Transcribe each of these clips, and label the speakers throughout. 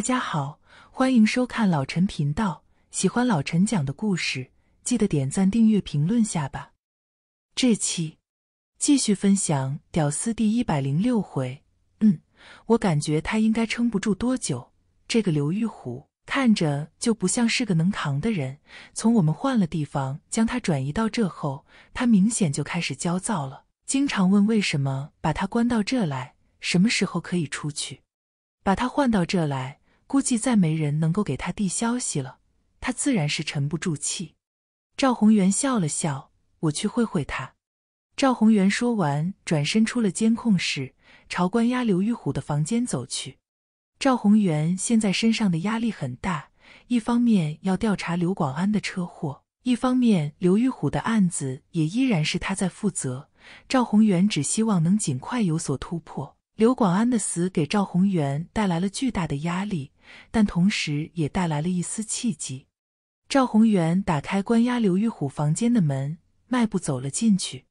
Speaker 1: 大家好，欢迎收看老陈频道。喜欢老陈讲的故事，记得点赞、订阅、评论下吧。这期继续分享《屌丝》第一百零六回。嗯，我感觉他应该撑不住多久。这个刘玉虎看着就不像是个能扛的人。从我们换了地方，将他转移到这后，他明显就开始焦躁了，经常问为什么把他关到这来，什么时候可以出去，把他换到这来。估计再没人能够给他递消息了，他自然是沉不住气。赵宏元笑了笑：“我去会会他。”赵宏元说完，转身出了监控室，朝关押刘玉虎的房间走去。赵宏元现在身上的压力很大，一方面要调查刘广安的车祸，一方面刘玉虎的案子也依然是他在负责。赵宏元只希望能尽快有所突破。刘广安的死给赵宏元带来了巨大的压力。但同时也带来了一丝契机。赵宏元打开关押刘玉虎房间的门，迈步走了进去。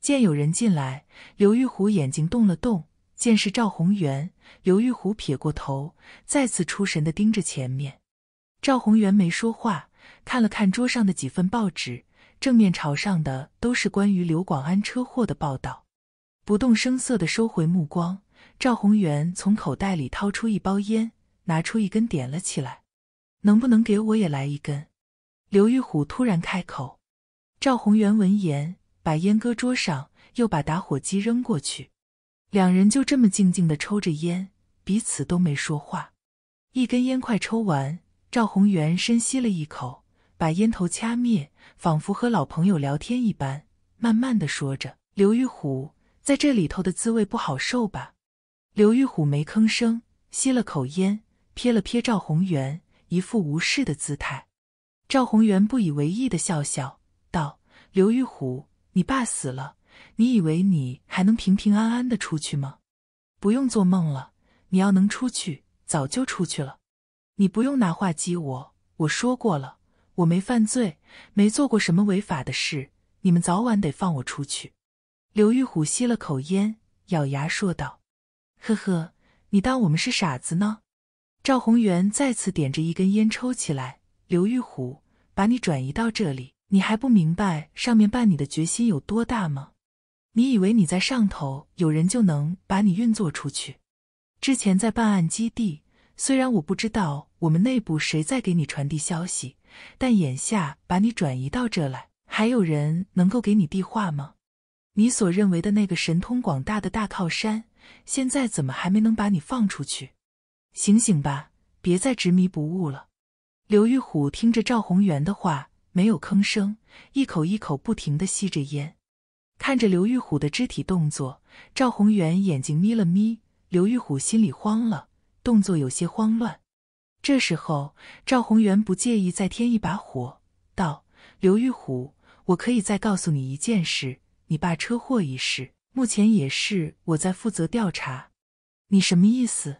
Speaker 1: 见有人进来，刘玉虎眼睛动了动，见是赵宏元，刘玉虎撇过头，再次出神地盯着前面。赵宏元没说话，看了看桌上的几份报纸，正面朝上的都是关于刘广安车祸的报道。不动声色地收回目光，赵宏元从口袋里掏出一包烟。拿出一根点了起来，能不能给我也来一根？刘玉虎突然开口。赵宏元闻言，把烟搁桌上，又把打火机扔过去。两人就这么静静的抽着烟，彼此都没说话。一根烟快抽完，赵宏元深吸了一口，把烟头掐灭，仿佛和老朋友聊天一般，慢慢的说着：“刘玉虎在这里头的滋味不好受吧？”刘玉虎没吭声，吸了口烟。瞥了瞥赵宏元，一副无视的姿态。赵宏元不以为意的笑笑道：“刘玉虎，你爸死了，你以为你还能平平安安的出去吗？不用做梦了，你要能出去，早就出去了。你不用拿话激我，我说过了，我没犯罪，没做过什么违法的事，你们早晚得放我出去。”刘玉虎吸了口烟，咬牙说道：“呵呵，你当我们是傻子呢？”赵宏元再次点着一根烟抽起来。刘玉虎，把你转移到这里，你还不明白上面办你的决心有多大吗？你以为你在上头有人就能把你运作出去？之前在办案基地，虽然我不知道我们内部谁在给你传递消息，但眼下把你转移到这来，还有人能够给你递话吗？你所认为的那个神通广大的大靠山，现在怎么还没能把你放出去？醒醒吧，别再执迷不悟了。刘玉虎听着赵宏元的话，没有吭声，一口一口不停的吸着烟。看着刘玉虎的肢体动作，赵宏元眼睛眯了眯。刘玉虎心里慌了，动作有些慌乱。这时候，赵宏元不介意再添一把火，道：“刘玉虎，我可以再告诉你一件事，你爸车祸一事，目前也是我在负责调查。你什么意思？”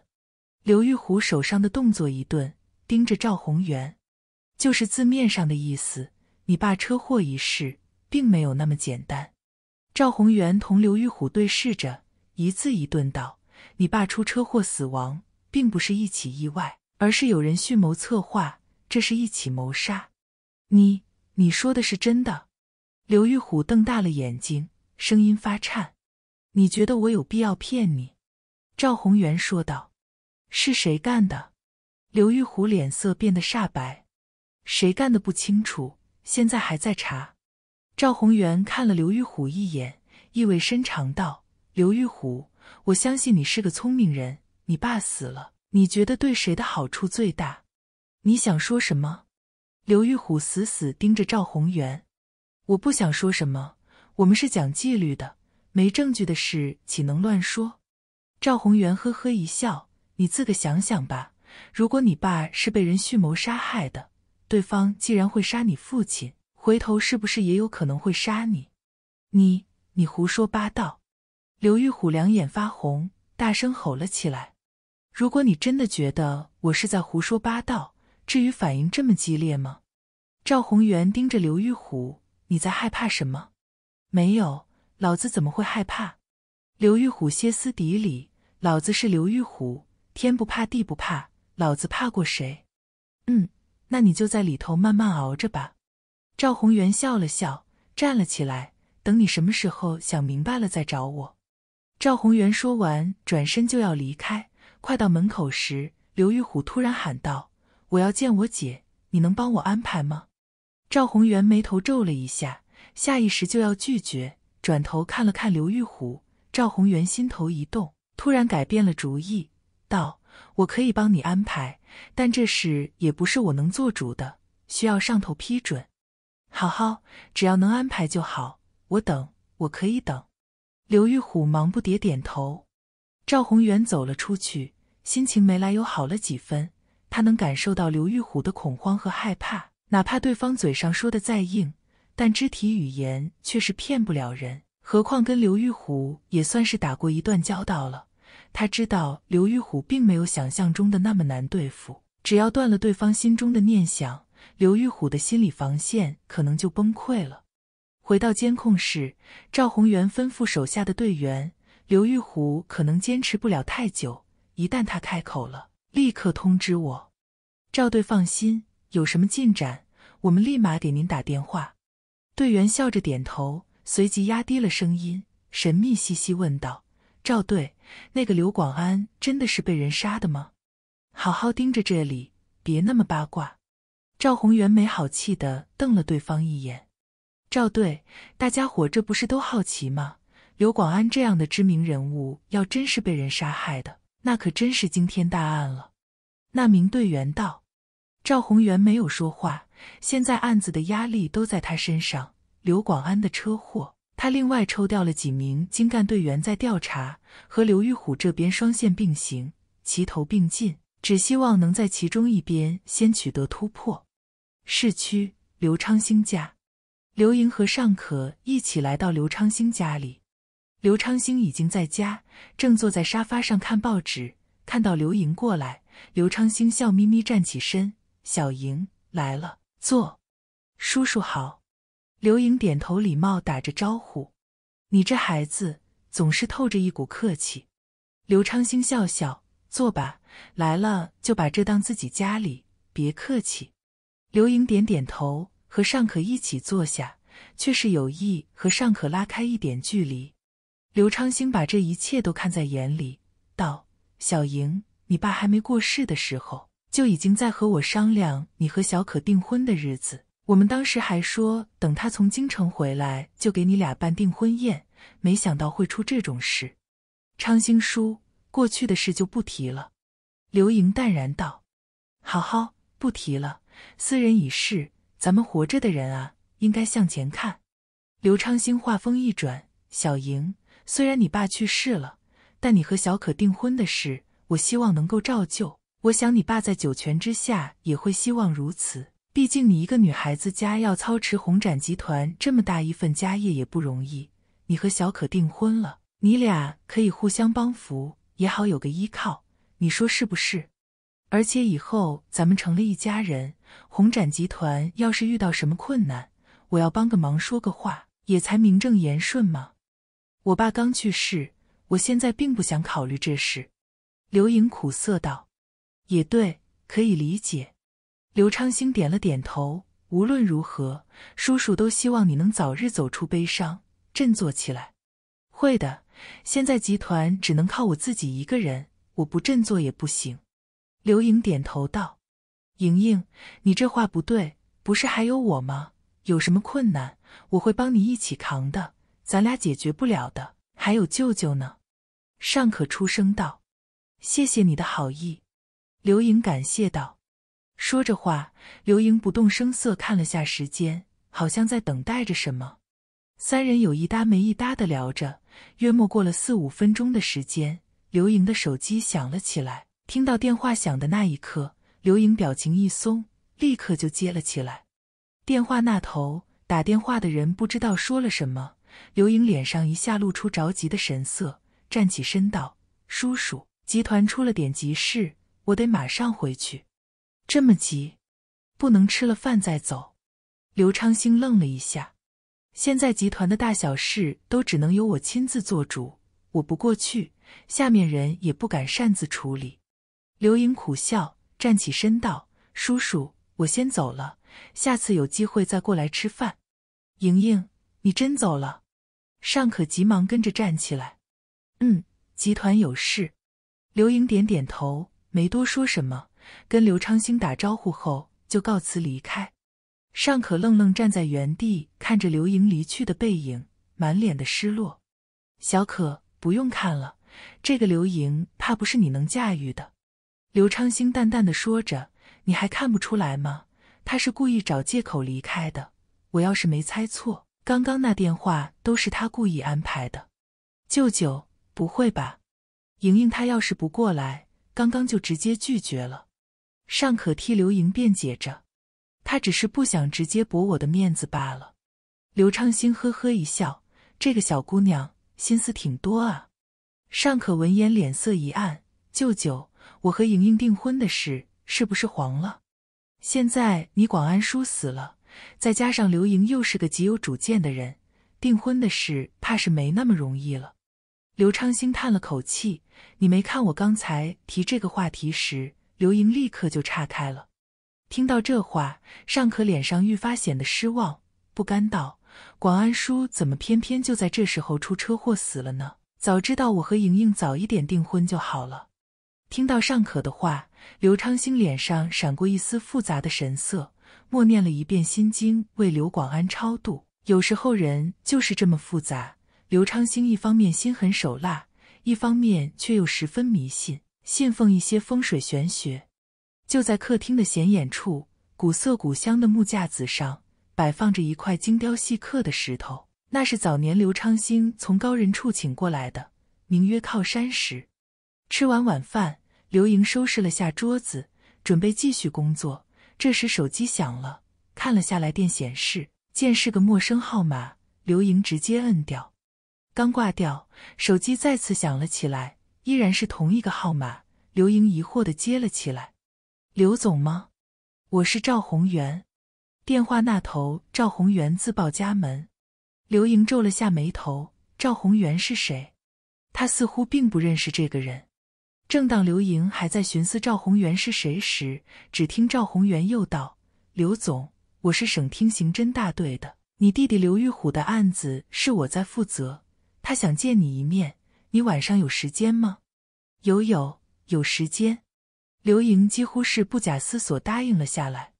Speaker 1: 刘玉虎手上的动作一顿，盯着赵宏元，就是字面上的意思。你爸车祸一事，并没有那么简单。赵宏元同刘玉虎对视着，一字一顿道：“你爸出车祸死亡，并不是一起意外，而是有人蓄谋策划，这是一起谋杀。”你，你说的是真的？刘玉虎瞪大了眼睛，声音发颤。“你觉得我有必要骗你？”赵宏元说道。是谁干的？刘玉虎脸色变得煞白。谁干的不清楚，现在还在查。赵宏元看了刘玉虎一眼，意味深长道：“刘玉虎，我相信你是个聪明人。你爸死了，你觉得对谁的好处最大？你想说什么？”刘玉虎死死盯着赵宏元：“我不想说什么。我们是讲纪律的，没证据的事岂能乱说？”赵宏元呵呵一笑。你自个想想吧。如果你爸是被人蓄谋杀害的，对方既然会杀你父亲，回头是不是也有可能会杀你？你你胡说八道！刘玉虎两眼发红，大声吼了起来。如果你真的觉得我是在胡说八道，至于反应这么激烈吗？赵宏元盯着刘玉虎，你在害怕什么？没有，老子怎么会害怕？刘玉虎歇斯底里，老子是刘玉虎。天不怕地不怕，老子怕过谁？嗯，那你就在里头慢慢熬着吧。赵宏元笑了笑，站了起来。等你什么时候想明白了再找我。赵宏元说完，转身就要离开。快到门口时，刘玉虎突然喊道：“我要见我姐，你能帮我安排吗？”赵宏元眉头皱了一下，下意识就要拒绝，转头看了看刘玉虎。赵宏元心头一动，突然改变了主意。道：“我可以帮你安排，但这事也不是我能做主的，需要上头批准。”“好好，只要能安排就好，我等，我可以等。”刘玉虎忙不迭点头。赵宏远走了出去，心情没来由好了几分。他能感受到刘玉虎的恐慌和害怕，哪怕对方嘴上说的再硬，但肢体语言却是骗不了人。何况跟刘玉虎也算是打过一段交道了。他知道刘玉虎并没有想象中的那么难对付，只要断了对方心中的念想，刘玉虎的心理防线可能就崩溃了。回到监控室，赵宏元吩咐手下的队员：“刘玉虎可能坚持不了太久，一旦他开口了，立刻通知我。”赵队，放心，有什么进展，我们立马给您打电话。”队员笑着点头，随即压低了声音，神秘兮兮问道：“赵队。”那个刘广安真的是被人杀的吗？好好盯着这里，别那么八卦。赵宏元没好气的瞪了对方一眼。赵队，大家伙这不是都好奇吗？刘广安这样的知名人物，要真是被人杀害的，那可真是惊天大案了。那名队员道。赵宏元没有说话，现在案子的压力都在他身上。刘广安的车祸。他另外抽调了几名精干队员在调查，和刘玉虎这边双线并行，齐头并进，只希望能在其中一边先取得突破。市区刘昌兴家，刘莹和尚可一起来到刘昌兴家里。刘昌兴已经在家，正坐在沙发上看报纸，看到刘莹过来，刘昌兴笑眯眯站起身：“小莹来了，坐，叔叔好。”刘颖点头，礼貌打着招呼：“你这孩子总是透着一股客气。”刘昌兴笑笑：“坐吧，来了就把这当自己家里，别客气。”刘颖点点头，和尚可一起坐下，却是有意和尚可拉开一点距离。刘昌兴把这一切都看在眼里，道：“小莹，你爸还没过世的时候，就已经在和我商量你和小可订婚的日子。”我们当时还说，等他从京城回来，就给你俩办订婚宴。没想到会出这种事。昌兴叔，过去的事就不提了。”刘莹淡然道，“好好，不提了。斯人已逝，咱们活着的人啊，应该向前看。”刘昌兴话锋一转：“小莹，虽然你爸去世了，但你和小可订婚的事，我希望能够照旧。我想你爸在九泉之下也会希望如此。”毕竟你一个女孩子家要操持红展集团这么大一份家业也不容易。你和小可订婚了，你俩可以互相帮扶，也好有个依靠。你说是不是？而且以后咱们成了一家人，红展集团要是遇到什么困难，我要帮个忙，说个话，也才名正言顺嘛。我爸刚去世，我现在并不想考虑这事。”刘颖苦涩道，“也对，可以理解。”刘昌兴点了点头。无论如何，叔叔都希望你能早日走出悲伤，振作起来。会的。现在集团只能靠我自己一个人，我不振作也不行。刘颖点头道：“莹莹，你这话不对。不是还有我吗？有什么困难，我会帮你一起扛的。咱俩解决不了的，还有舅舅呢。”尚可出声道：“谢谢你的好意。”刘颖感谢道。说着话，刘莹不动声色看了下时间，好像在等待着什么。三人有一搭没一搭的聊着，约莫过了四五分钟的时间，刘莹的手机响了起来。听到电话响的那一刻，刘莹表情一松，立刻就接了起来。电话那头打电话的人不知道说了什么，刘莹脸上一下露出着急的神色，站起身道：“叔叔，集团出了点急事，我得马上回去。”这么急，不能吃了饭再走。刘昌兴愣了一下，现在集团的大小事都只能由我亲自做主，我不过去，下面人也不敢擅自处理。刘莹苦笑，站起身道：“叔叔，我先走了，下次有机会再过来吃饭。”莹莹，你真走了？尚可急忙跟着站起来。嗯，集团有事。刘莹点点头，没多说什么。跟刘昌兴打招呼后，就告辞离开。尚可愣愣站在原地，看着刘莹离去的背影，满脸的失落。小可不用看了，这个刘莹怕不是你能驾驭的。刘昌兴淡淡的说着：“你还看不出来吗？他是故意找借口离开的。我要是没猜错，刚刚那电话都是他故意安排的。”舅舅，不会吧？莹莹她要是不过来，刚刚就直接拒绝了。尚可替刘莹辩解着，他只是不想直接驳我的面子罢了。刘昌兴呵呵一笑：“这个小姑娘心思挺多啊。”尚可闻言，脸色一暗：“舅舅，我和莹莹订婚的事是不是黄了？现在你广安叔死了，再加上刘莹又是个极有主见的人，订婚的事怕是没那么容易了。”刘昌兴叹了口气：“你没看我刚才提这个话题时？”刘莹立刻就岔开了。听到这话，尚可脸上愈发显得失望，不甘道：“广安叔怎么偏偏就在这时候出车祸死了呢？早知道我和莹莹早一点订婚就好了。”听到尚可的话，刘昌兴脸上闪过一丝复杂的神色，默念了一遍心经，为刘广安超度。有时候人就是这么复杂。刘昌兴一方面心狠手辣，一方面却又十分迷信。信奉一些风水玄学，就在客厅的显眼处，古色古香的木架子上摆放着一块精雕细刻的石头，那是早年刘昌兴从高人处请过来的，名曰靠山石。吃完晚饭，刘莹收拾了下桌子，准备继续工作。这时手机响了，看了下来电显示，见是个陌生号码，刘莹直接摁掉。刚挂掉，手机再次响了起来。依然是同一个号码，刘莹疑惑的接了起来。“刘总吗？我是赵宏源。”电话那头，赵宏源自报家门。刘莹皱了下眉头：“赵宏源是谁？他似乎并不认识这个人。”正当刘莹还在寻思赵宏源是谁时，只听赵宏源又道：“刘总，我是省厅刑侦大队的，你弟弟刘玉虎的案子是我在负责，他想见你一面。”你晚上有时间吗？有有有时间。刘莹几乎是不假思索答应了下来。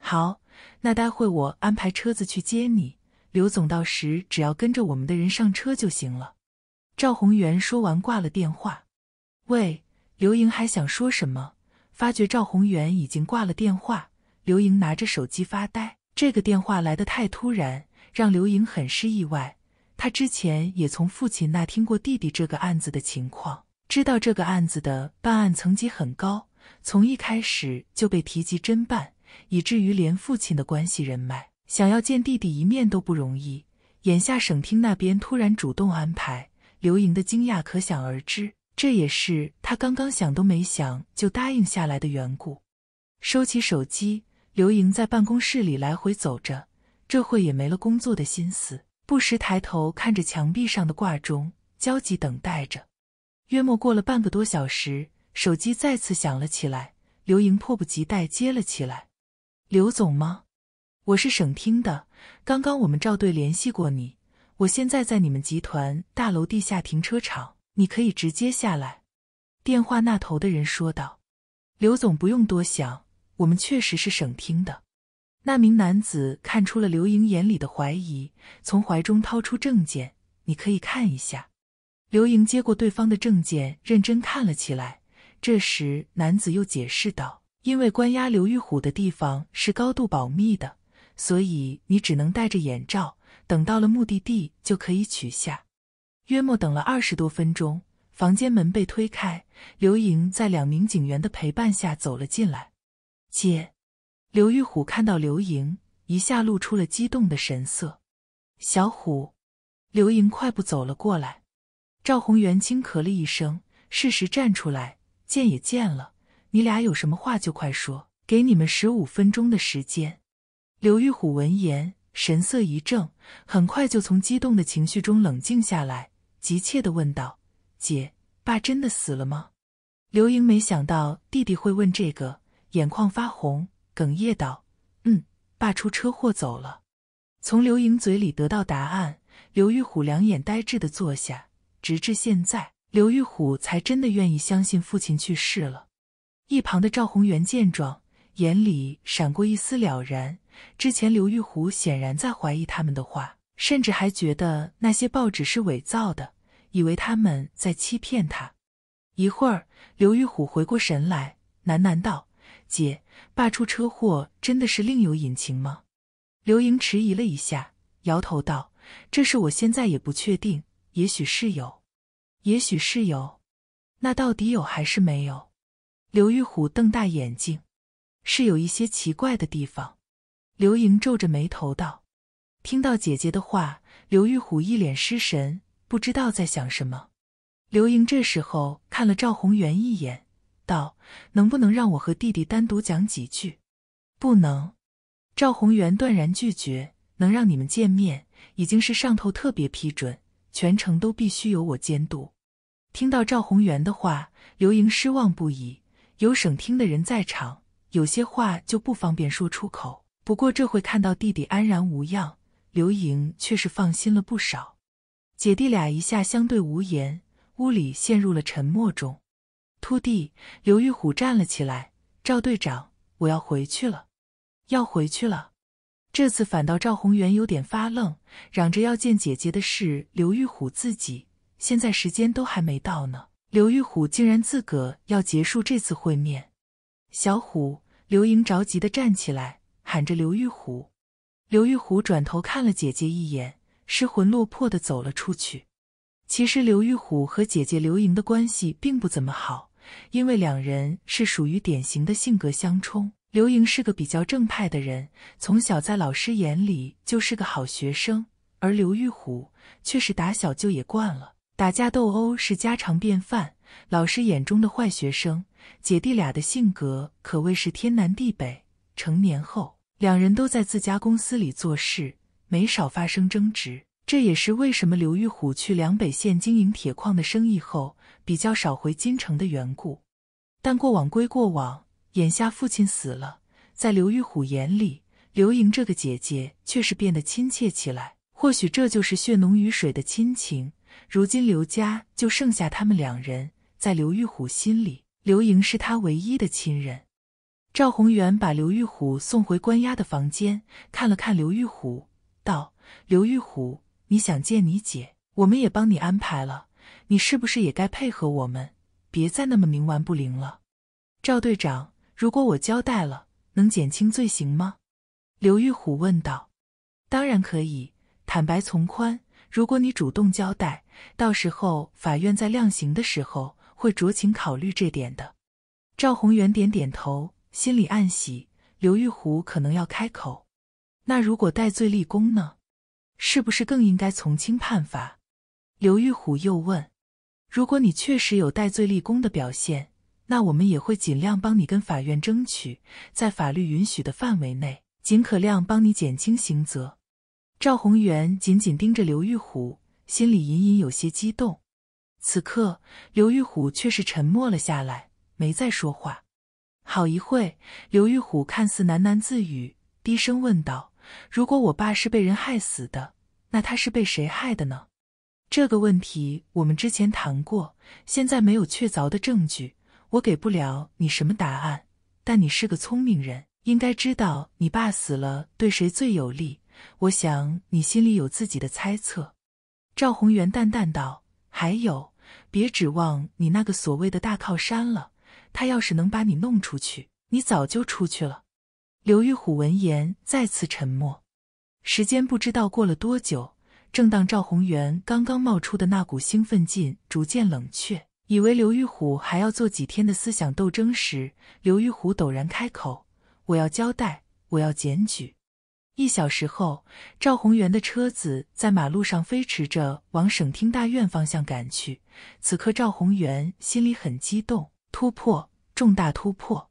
Speaker 1: 好，那待会我安排车子去接你，刘总到时只要跟着我们的人上车就行了。赵宏元说完挂了电话。喂，刘莹还想说什么，发觉赵宏元已经挂了电话。刘莹拿着手机发呆，这个电话来得太突然，让刘莹很是意外。他之前也从父亲那听过弟弟这个案子的情况，知道这个案子的办案层级很高，从一开始就被提及侦办，以至于连父亲的关系人脉，想要见弟弟一面都不容易。眼下省厅那边突然主动安排，刘莹的惊讶可想而知，这也是他刚刚想都没想就答应下来的缘故。收起手机，刘莹在办公室里来回走着，这会也没了工作的心思。不时抬头看着墙壁上的挂钟，焦急等待着。约莫过了半个多小时，手机再次响了起来。刘莹迫不及待接了起来：“刘总吗？我是省厅的。刚刚我们赵队联系过你，我现在在你们集团大楼地下停车场，你可以直接下来。”电话那头的人说道：“刘总，不用多想，我们确实是省厅的。”那名男子看出了刘莹眼里的怀疑，从怀中掏出证件，你可以看一下。刘莹接过对方的证件，认真看了起来。这时，男子又解释道：“因为关押刘玉虎的地方是高度保密的，所以你只能戴着眼罩，等到了目的地就可以取下。”约莫等了二十多分钟，房间门被推开，刘莹在两名警员的陪伴下走了进来。姐。刘玉虎看到刘莹，一下露出了激动的神色。小虎，刘莹快步走了过来。赵宏元轻咳了一声，适时站出来：“见也见了，你俩有什么话就快说，给你们十五分钟的时间。”刘玉虎闻言，神色一怔，很快就从激动的情绪中冷静下来，急切地问道：“姐，爸真的死了吗？”刘莹没想到弟弟会问这个，眼眶发红。哽咽道：“嗯，爸出车祸走了。”从刘莹嘴里得到答案，刘玉虎两眼呆滞的坐下。直至现在，刘玉虎才真的愿意相信父亲去世了。一旁的赵宏元见状，眼里闪过一丝了然。之前刘玉虎显然在怀疑他们的话，甚至还觉得那些报纸是伪造的，以为他们在欺骗他。一会儿，刘玉虎回过神来，喃喃道。姐，爸出车祸真的是另有隐情吗？刘莹迟疑了一下，摇头道：“这事我现在也不确定，也许是有，也许是有。那到底有还是没有？”刘玉虎瞪大眼睛：“是有一些奇怪的地方。”刘莹皱着眉头道：“听到姐姐的话，刘玉虎一脸失神，不知道在想什么。”刘莹这时候看了赵宏源一眼。道：“能不能让我和弟弟单独讲几句？”“不能。”赵宏元断然拒绝。“能让你们见面，已经是上头特别批准，全程都必须由我监督。”听到赵宏元的话，刘莹失望不已。有省厅的人在场，有些话就不方便说出口。不过这会看到弟弟安然无恙，刘莹却是放心了不少。姐弟俩一下相对无言，屋里陷入了沉默中。秃地，刘玉虎站了起来。赵队长，我要回去了，要回去了。这次反倒赵宏元有点发愣，嚷着要见姐姐的事。刘玉虎自己，现在时间都还没到呢。刘玉虎竟然自个要结束这次会面。小虎，刘莹着急的站起来，喊着刘玉虎。刘玉虎转头看了姐姐一眼，失魂落魄的走了出去。其实刘玉虎和姐姐刘莹的关系并不怎么好。因为两人是属于典型的性格相冲。刘莹是个比较正派的人，从小在老师眼里就是个好学生，而刘玉虎却是打小就野惯了，打架斗殴是家常便饭，老师眼中的坏学生。姐弟俩的性格可谓是天南地北。成年后，两人都在自家公司里做事，没少发生争执。这也是为什么刘玉虎去梁北县经营铁矿的生意后。比较少回京城的缘故，但过往归过往。眼下父亲死了，在刘玉虎眼里，刘莹这个姐姐却是变得亲切起来。或许这就是血浓于水的亲情。如今刘家就剩下他们两人，在刘玉虎心里，刘莹是他唯一的亲人。赵宏元把刘玉虎送回关押的房间，看了看刘玉虎，道：“刘玉虎，你想见你姐，我们也帮你安排了。”你是不是也该配合我们，别再那么冥顽不灵了，赵队长？如果我交代了，能减轻罪行吗？刘玉虎问道。当然可以，坦白从宽。如果你主动交代，到时候法院在量刑的时候会酌情考虑这点的。赵宏元点点头，心里暗喜，刘玉虎可能要开口。那如果戴罪立功呢？是不是更应该从轻判罚？刘玉虎又问。如果你确实有戴罪立功的表现，那我们也会尽量帮你跟法院争取，在法律允许的范围内，尽可量帮你减轻刑责。赵宏元紧紧盯着刘玉虎，心里隐隐有些激动。此刻，刘玉虎却是沉默了下来，没再说话。好一会刘玉虎看似喃喃自语，低声问道：“如果我爸是被人害死的，那他是被谁害的呢？”这个问题我们之前谈过，现在没有确凿的证据，我给不了你什么答案。但你是个聪明人，应该知道你爸死了对谁最有利。我想你心里有自己的猜测。”赵宏元淡淡道，“还有，别指望你那个所谓的大靠山了。他要是能把你弄出去，你早就出去了。”刘玉虎闻言再次沉默。时间不知道过了多久。正当赵宏元刚刚冒出的那股兴奋劲逐渐冷却，以为刘玉虎还要做几天的思想斗争时，刘玉虎陡然开口：“我要交代，我要检举。”一小时后，赵宏元的车子在马路上飞驰着往省厅大院方向赶去。此刻，赵宏元心里很激动，突破，重大突破！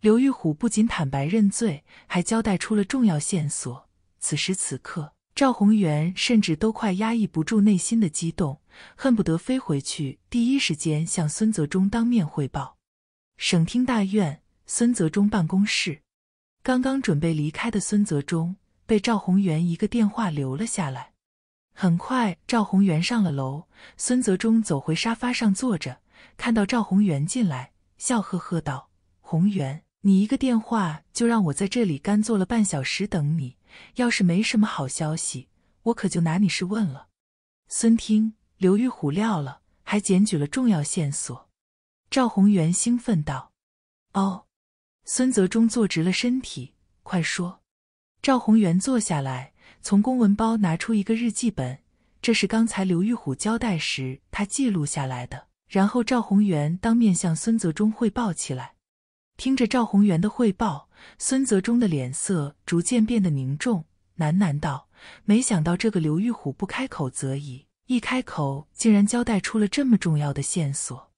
Speaker 1: 刘玉虎不仅坦白认罪，还交代出了重要线索。此时此刻。赵宏元甚至都快压抑不住内心的激动，恨不得飞回去，第一时间向孙泽中当面汇报。省厅大院，孙泽中办公室，刚刚准备离开的孙泽中被赵宏元一个电话留了下来。很快，赵宏元上了楼，孙泽中走回沙发上坐着，看到赵宏元进来，笑呵呵道：“宏元，你一个电话就让我在这里干坐了半小时等你。”要是没什么好消息，我可就拿你是问了。孙听刘玉虎料了，还检举了重要线索。赵宏元兴奋道：“哦！”孙泽中坐直了身体：“快说！”赵宏元坐下来，从公文包拿出一个日记本，这是刚才刘玉虎交代时他记录下来的。然后赵宏元当面向孙泽中汇报起来。听着赵宏元的汇报，孙泽中的脸色逐渐变得凝重，喃喃道：“没想到这个刘玉虎不开口则已，一开口竟然交代出了这么重要的线索，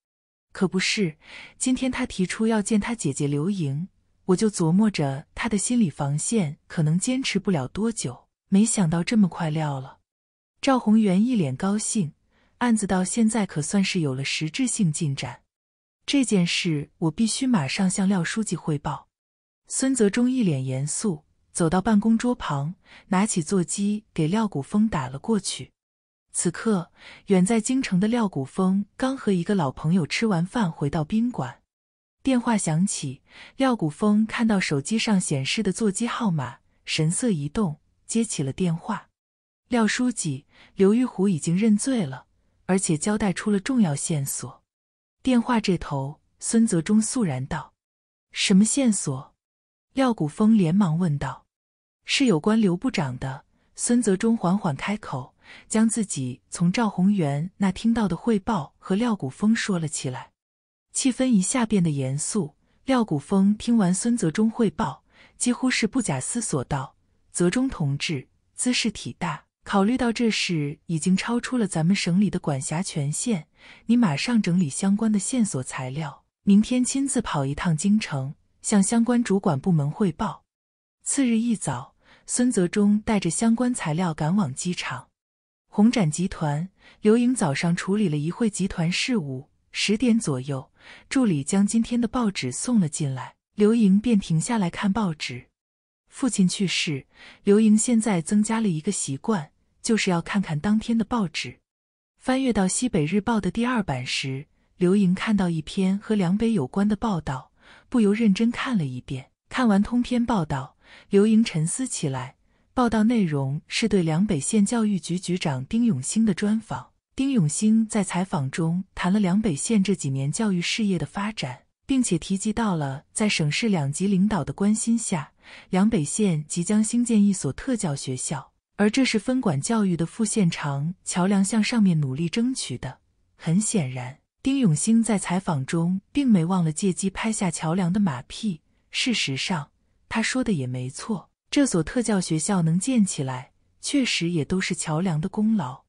Speaker 1: 可不是？今天他提出要见他姐姐刘莹，我就琢磨着他的心理防线可能坚持不了多久，没想到这么快撂了。”赵宏元一脸高兴，案子到现在可算是有了实质性进展。这件事我必须马上向廖书记汇报。孙泽中一脸严肃，走到办公桌旁，拿起座机给廖古风打了过去。此刻，远在京城的廖古风刚和一个老朋友吃完饭回到宾馆，电话响起，廖古风看到手机上显示的座机号码，神色一动，接起了电话。廖书记，刘玉虎已经认罪了，而且交代出了重要线索。电话这头，孙泽中肃然道：“什么线索？”廖谷峰连忙问道：“是有关刘部长的。”孙泽中缓缓开口，将自己从赵宏元那听到的汇报和廖谷峰说了起来。气氛一下变得严肃。廖谷峰听完孙泽中汇报，几乎是不假思索道：“泽中同志，姿势体大。”考虑到这事已经超出了咱们省里的管辖权限，你马上整理相关的线索材料，明天亲自跑一趟京城，向相关主管部门汇报。次日一早，孙泽中带着相关材料赶往机场。红展集团，刘莹早上处理了一会集团事务，十点左右，助理将今天的报纸送了进来，刘莹便停下来看报纸。父亲去世，刘莹现在增加了一个习惯。就是要看看当天的报纸。翻阅到《西北日报》的第二版时，刘莹看到一篇和梁北有关的报道，不由认真看了一遍。看完通篇报道，刘莹沉思起来。报道内容是对梁北县教育局局长丁永兴的专访。丁永兴在采访中谈了梁北县这几年教育事业的发展，并且提及到了在省市两级领导的关心下，梁北县即将兴建一所特教学校。而这是分管教育的副县长乔梁向上面努力争取的。很显然，丁永兴在采访中并没忘了借机拍下乔梁的马屁。事实上，他说的也没错，这所特教学校能建起来，确实也都是乔梁的功劳。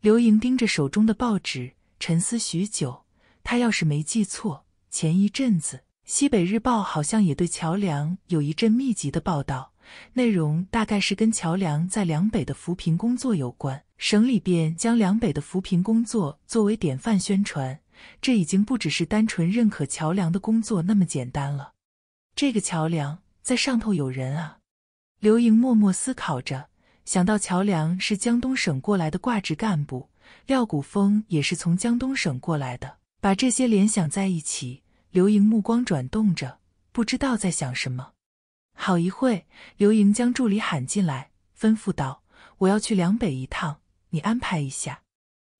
Speaker 1: 刘莹盯着手中的报纸，沉思许久。他要是没记错，前一阵子《西北日报》好像也对乔梁有一阵密集的报道。内容大概是跟桥梁在梁北的扶贫工作有关，省里边将梁北的扶贫工作作为典范宣传，这已经不只是单纯认可桥梁的工作那么简单了。这个桥梁在上头有人啊！刘莹默默思考着，想到桥梁是江东省过来的挂职干部，廖谷峰也是从江东省过来的，把这些联想在一起，刘莹目光转动着，不知道在想什么。好一会刘莹将助理喊进来，吩咐道：“我要去梁北一趟，你安排一下。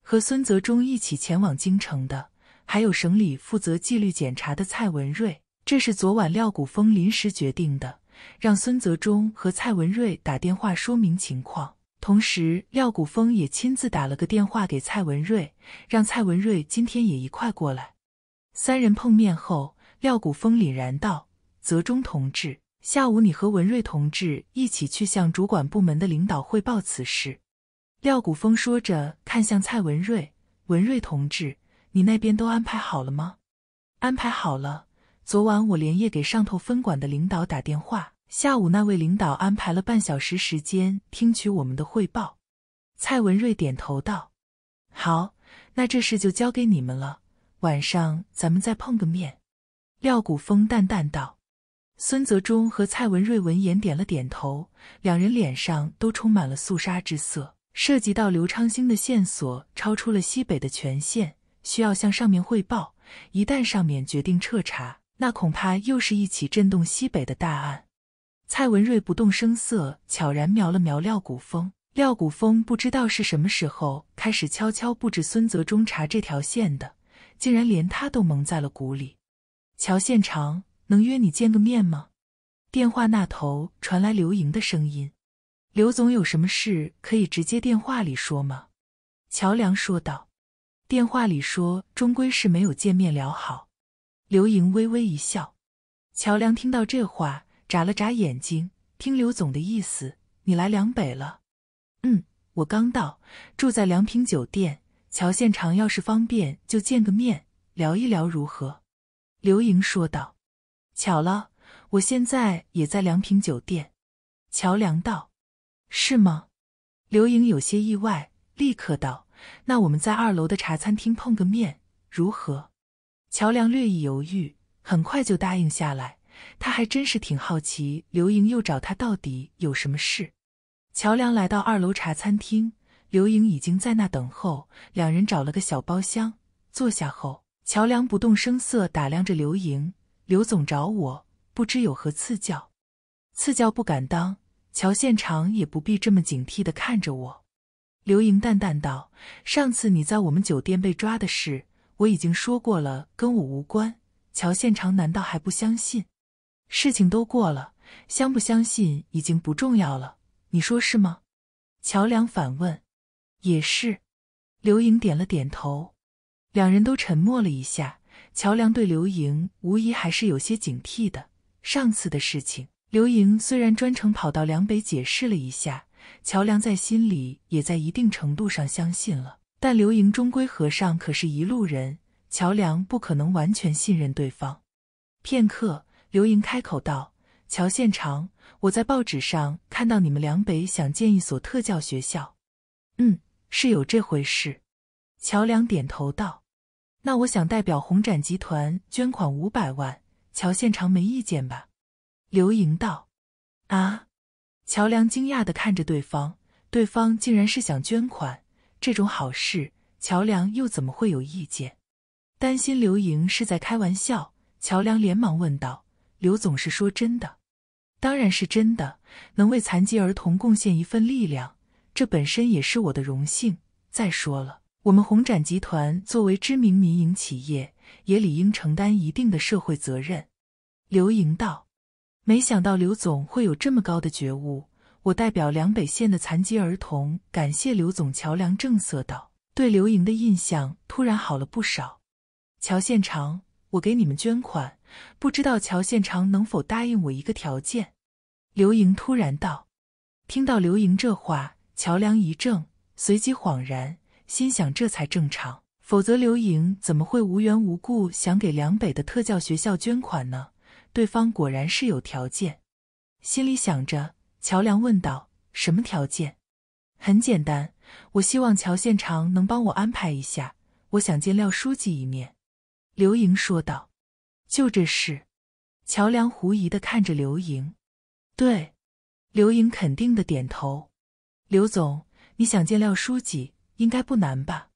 Speaker 1: 和孙泽中一起前往京城的，还有省里负责纪律检查的蔡文瑞。这是昨晚廖谷峰临时决定的，让孙泽中和蔡文瑞打电话说明情况。同时，廖谷峰也亲自打了个电话给蔡文瑞，让蔡文瑞今天也一块过来。三人碰面后，廖谷峰凛然道：‘泽中同志。’”下午，你和文瑞同志一起去向主管部门的领导汇报此事。廖谷峰说着，看向蔡文瑞：“文瑞同志，你那边都安排好了吗？”“安排好了。昨晚我连夜给上头分管的领导打电话，下午那位领导安排了半小时时间听取我们的汇报。”蔡文瑞点头道：“好，那这事就交给你们了。晚上咱们再碰个面。”廖谷峰淡淡道。孙泽中和蔡文瑞闻言点了点头，两人脸上都充满了肃杀之色。涉及到刘昌兴的线索超出了西北的权限，需要向上面汇报。一旦上面决定彻查，那恐怕又是一起震动西北的大案。蔡文瑞不动声色，悄然瞄了瞄廖古峰。廖古峰不知道是什么时候开始悄悄布置孙泽中查这条线的，竟然连他都蒙在了鼓里。乔宪长。能约你见个面吗？电话那头传来刘莹的声音：“刘总有什么事可以直接电话里说吗？”乔梁说道：“电话里说终归是没有见面聊好。”刘莹微微一笑。乔梁听到这话，眨了眨眼睛：“听刘总的意思，你来梁北了？”“嗯，我刚到，住在梁平酒店。乔县长要是方便，就见个面聊一聊如何？”刘莹说道。巧了，我现在也在良平酒店。乔梁道：“是吗？”刘莹有些意外，立刻道：“那我们在二楼的茶餐厅碰个面如何？”乔梁略一犹豫，很快就答应下来。他还真是挺好奇刘莹又找他到底有什么事。乔梁来到二楼茶餐厅，刘莹已经在那等候。两人找了个小包厢坐下后，乔梁不动声色打量着刘莹。刘总找我，不知有何赐教。赐教不敢当。乔县长也不必这么警惕的看着我。”刘莹淡淡道，“上次你在我们酒店被抓的事，我已经说过了，跟我无关。乔县长难道还不相信？事情都过了，相不相信已经不重要了。你说是吗？”乔梁反问。“也是。”刘莹点了点头。两人都沉默了一下。乔梁对刘盈无疑还是有些警惕的。上次的事情，刘盈虽然专程跑到梁北解释了一下，乔梁在心里也在一定程度上相信了。但刘盈终归和尚，可是一路人，乔梁不可能完全信任对方。片刻，刘莹开口道：“乔县长，我在报纸上看到你们梁北想建一所特教学校，嗯，是有这回事。”乔梁点头道。那我想代表红展集团捐款五百万，乔县长没意见吧？刘莹道。啊！乔梁惊讶的看着对方，对方竟然是想捐款，这种好事，乔梁又怎么会有意见？担心刘莹是在开玩笑，乔梁连忙问道：“刘总是说真的？”“当然是真的，能为残疾儿童贡献一份力量，这本身也是我的荣幸。再说了。”我们红展集团作为知名民营企业，也理应承担一定的社会责任。”刘莹道。“没想到刘总会有这么高的觉悟。”我代表梁北县的残疾儿童，感谢刘总。”乔梁正色道。对刘莹的印象突然好了不少。乔县长，我给你们捐款，不知道乔县长能否答应我一个条件？”刘莹突然道。听到刘莹这话，乔梁一怔，随即恍然。心想，这才正常，否则刘莹怎么会无缘无故想给梁北的特教学校捐款呢？对方果然是有条件，心里想着。乔梁问道：“什么条件？”“很简单，我希望乔县长能帮我安排一下，我想见廖书记一面。”刘莹说道。“就这事。”乔梁狐疑的看着刘莹。“对。”刘莹肯定的点头。“刘总，你想见廖书记？”应该不难吧？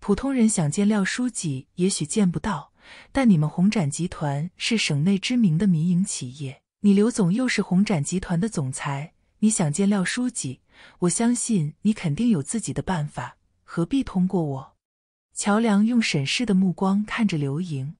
Speaker 1: 普通人想见廖书记，也许见不到。但你们红展集团是省内知名的民营企业，你刘总又是红展集团的总裁，你想见廖书记，我相信你肯定有自己的办法，何必通过我？乔梁用审视的目光看着刘莹。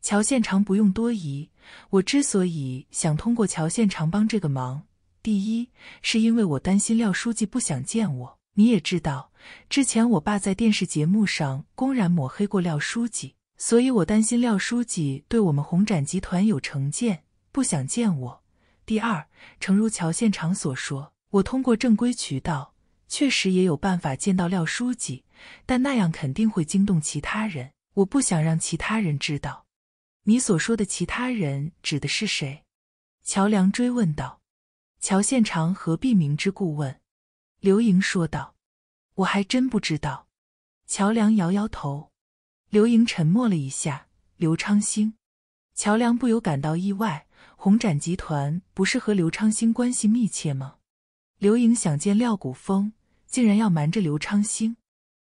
Speaker 1: 乔县长不用多疑，我之所以想通过乔县长帮这个忙，第一是因为我担心廖书记不想见我。你也知道，之前我爸在电视节目上公然抹黑过廖书记，所以我担心廖书记对我们红展集团有成见，不想见我。第二，诚如乔县长所说，我通过正规渠道确实也有办法见到廖书记，但那样肯定会惊动其他人，我不想让其他人知道。你所说的其他人指的是谁？乔梁追问道。乔县长何必明知故问？刘莹说道：“我还真不知道。”乔梁摇摇头。刘莹沉默了一下。刘昌兴，乔梁不由感到意外。红展集团不是和刘昌兴关系密切吗？刘莹想见廖谷峰，竟然要瞒着刘昌兴。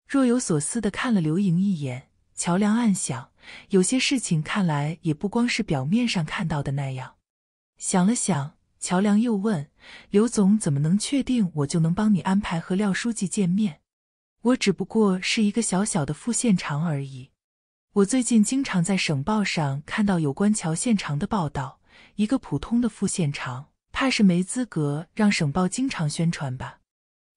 Speaker 1: 若有所思的看了刘莹一眼。乔梁暗想：有些事情看来也不光是表面上看到的那样。想了想。乔梁又问：“刘总怎么能确定我就能帮你安排和廖书记见面？我只不过是一个小小的副县长而已。我最近经常在省报上看到有关乔县长的报道，一个普通的副县长，怕是没资格让省报经常宣传吧？”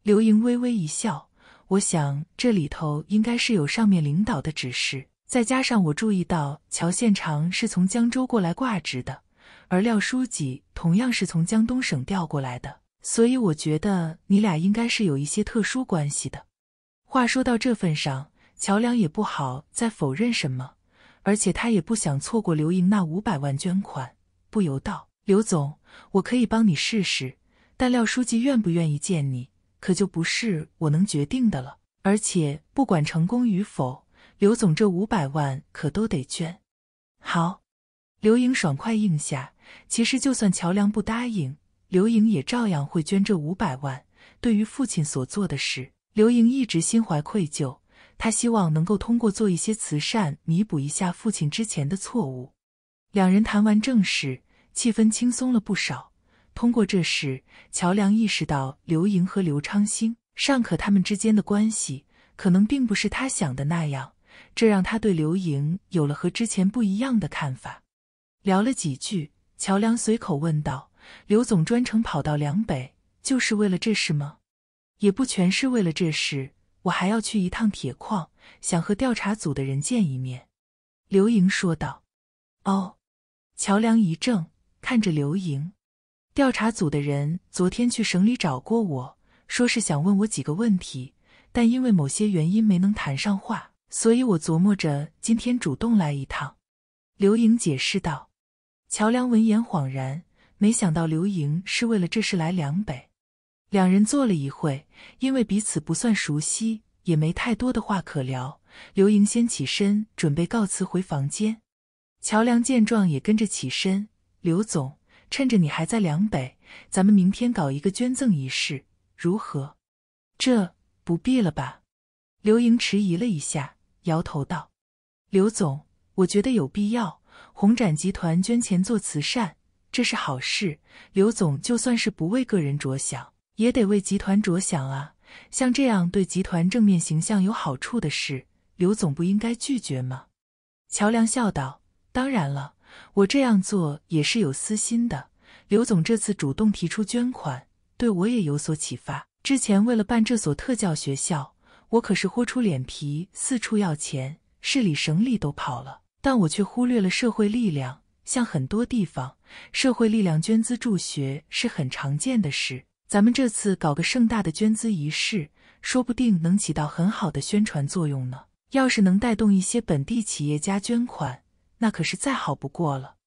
Speaker 1: 刘莹微微一笑：“我想这里头应该是有上面领导的指示，再加上我注意到乔县长是从江州过来挂职的。”而廖书记同样是从江东省调过来的，所以我觉得你俩应该是有一些特殊关系的。话说到这份上，乔梁也不好再否认什么，而且他也不想错过刘莹那五百万捐款，不由道：“刘总，我可以帮你试试，但廖书记愿不愿意见你，可就不是我能决定的了。而且不管成功与否，刘总这五百万可都得捐。”好，刘莹爽快应下。其实，就算乔梁不答应，刘莹也照样会捐这五百万。对于父亲所做的事，刘莹一直心怀愧疚。她希望能够通过做一些慈善，弥补一下父亲之前的错误。两人谈完正事，气氛轻松了不少。通过这事，乔梁意识到刘莹和刘昌兴尚可，他们之间的关系可能并不是他想的那样。这让他对刘莹有了和之前不一样的看法。聊了几句。乔梁随口问道：“刘总专程跑到梁北，就是为了这事吗？”“也不全是为了这事，我还要去一趟铁矿，想和调查组的人见一面。”刘莹说道。“哦。”乔梁一怔，看着刘莹。调查组的人昨天去省里找过我，说是想问我几个问题，但因为某些原因没能谈上话，所以我琢磨着今天主动来一趟。”刘莹解释道。乔梁闻言恍然，没想到刘莹是为了这事来梁北。两人坐了一会，因为彼此不算熟悉，也没太多的话可聊。刘莹先起身，准备告辞回房间。乔梁见状也跟着起身。刘总，趁着你还在梁北，咱们明天搞一个捐赠仪式，如何？这不必了吧？刘莹迟疑了一下，摇头道：“刘总，我觉得有必要。”红展集团捐钱做慈善，这是好事。刘总就算是不为个人着想，也得为集团着想啊。像这样对集团正面形象有好处的事，刘总不应该拒绝吗？乔梁笑道：“当然了，我这样做也是有私心的。刘总这次主动提出捐款，对我也有所启发。之前为了办这所特教学校，我可是豁出脸皮，四处要钱，市里、省里都跑了。”但我却忽略了社会力量，像很多地方，社会力量捐资助学是很常见的事。咱们这次搞个盛大的捐资仪式，说不定能起到很好的宣传作用呢。要是能带动一些本地企业家捐款，那可是再好不过了。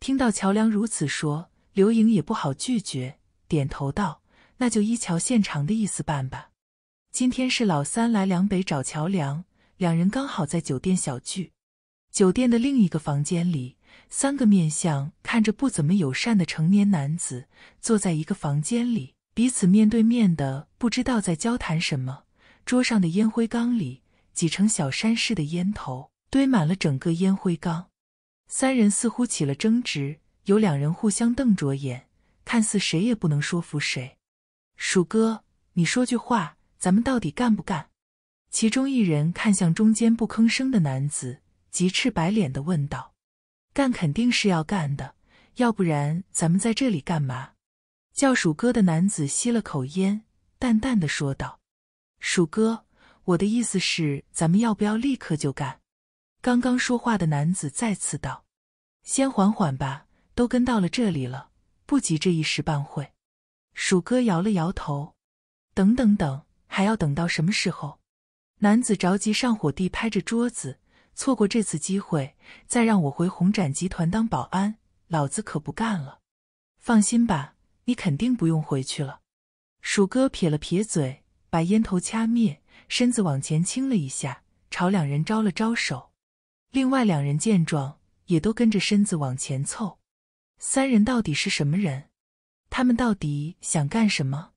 Speaker 1: 听到乔梁如此说，刘莹也不好拒绝，点头道：“那就依乔县长的意思办吧。”今天是老三来梁北找乔梁，两人刚好在酒店小聚。酒店的另一个房间里，三个面相看着不怎么友善的成年男子坐在一个房间里，彼此面对面的，不知道在交谈什么。桌上的烟灰缸里挤成小山似的烟头，堆满了整个烟灰缸。三人似乎起了争执，有两人互相瞪着眼，看似谁也不能说服谁。鼠哥，你说句话，咱们到底干不干？其中一人看向中间不吭声的男子。急赤白脸的问道：“干肯定是要干的，要不然咱们在这里干嘛？”叫鼠哥的男子吸了口烟，淡淡的说道：“鼠哥，我的意思是，咱们要不要立刻就干？”刚刚说话的男子再次道：“先缓缓吧，都跟到了这里了，不急这一时半会。”鼠哥摇了摇头：“等等等，还要等到什么时候？”男子着急上火地拍着桌子。错过这次机会，再让我回红展集团当保安，老子可不干了！放心吧，你肯定不用回去了。鼠哥撇了撇嘴，把烟头掐灭，身子往前倾了一下，朝两人招了招手。另外两人见状，也都跟着身子往前凑。三人到底是什么人？他们到底想干什么？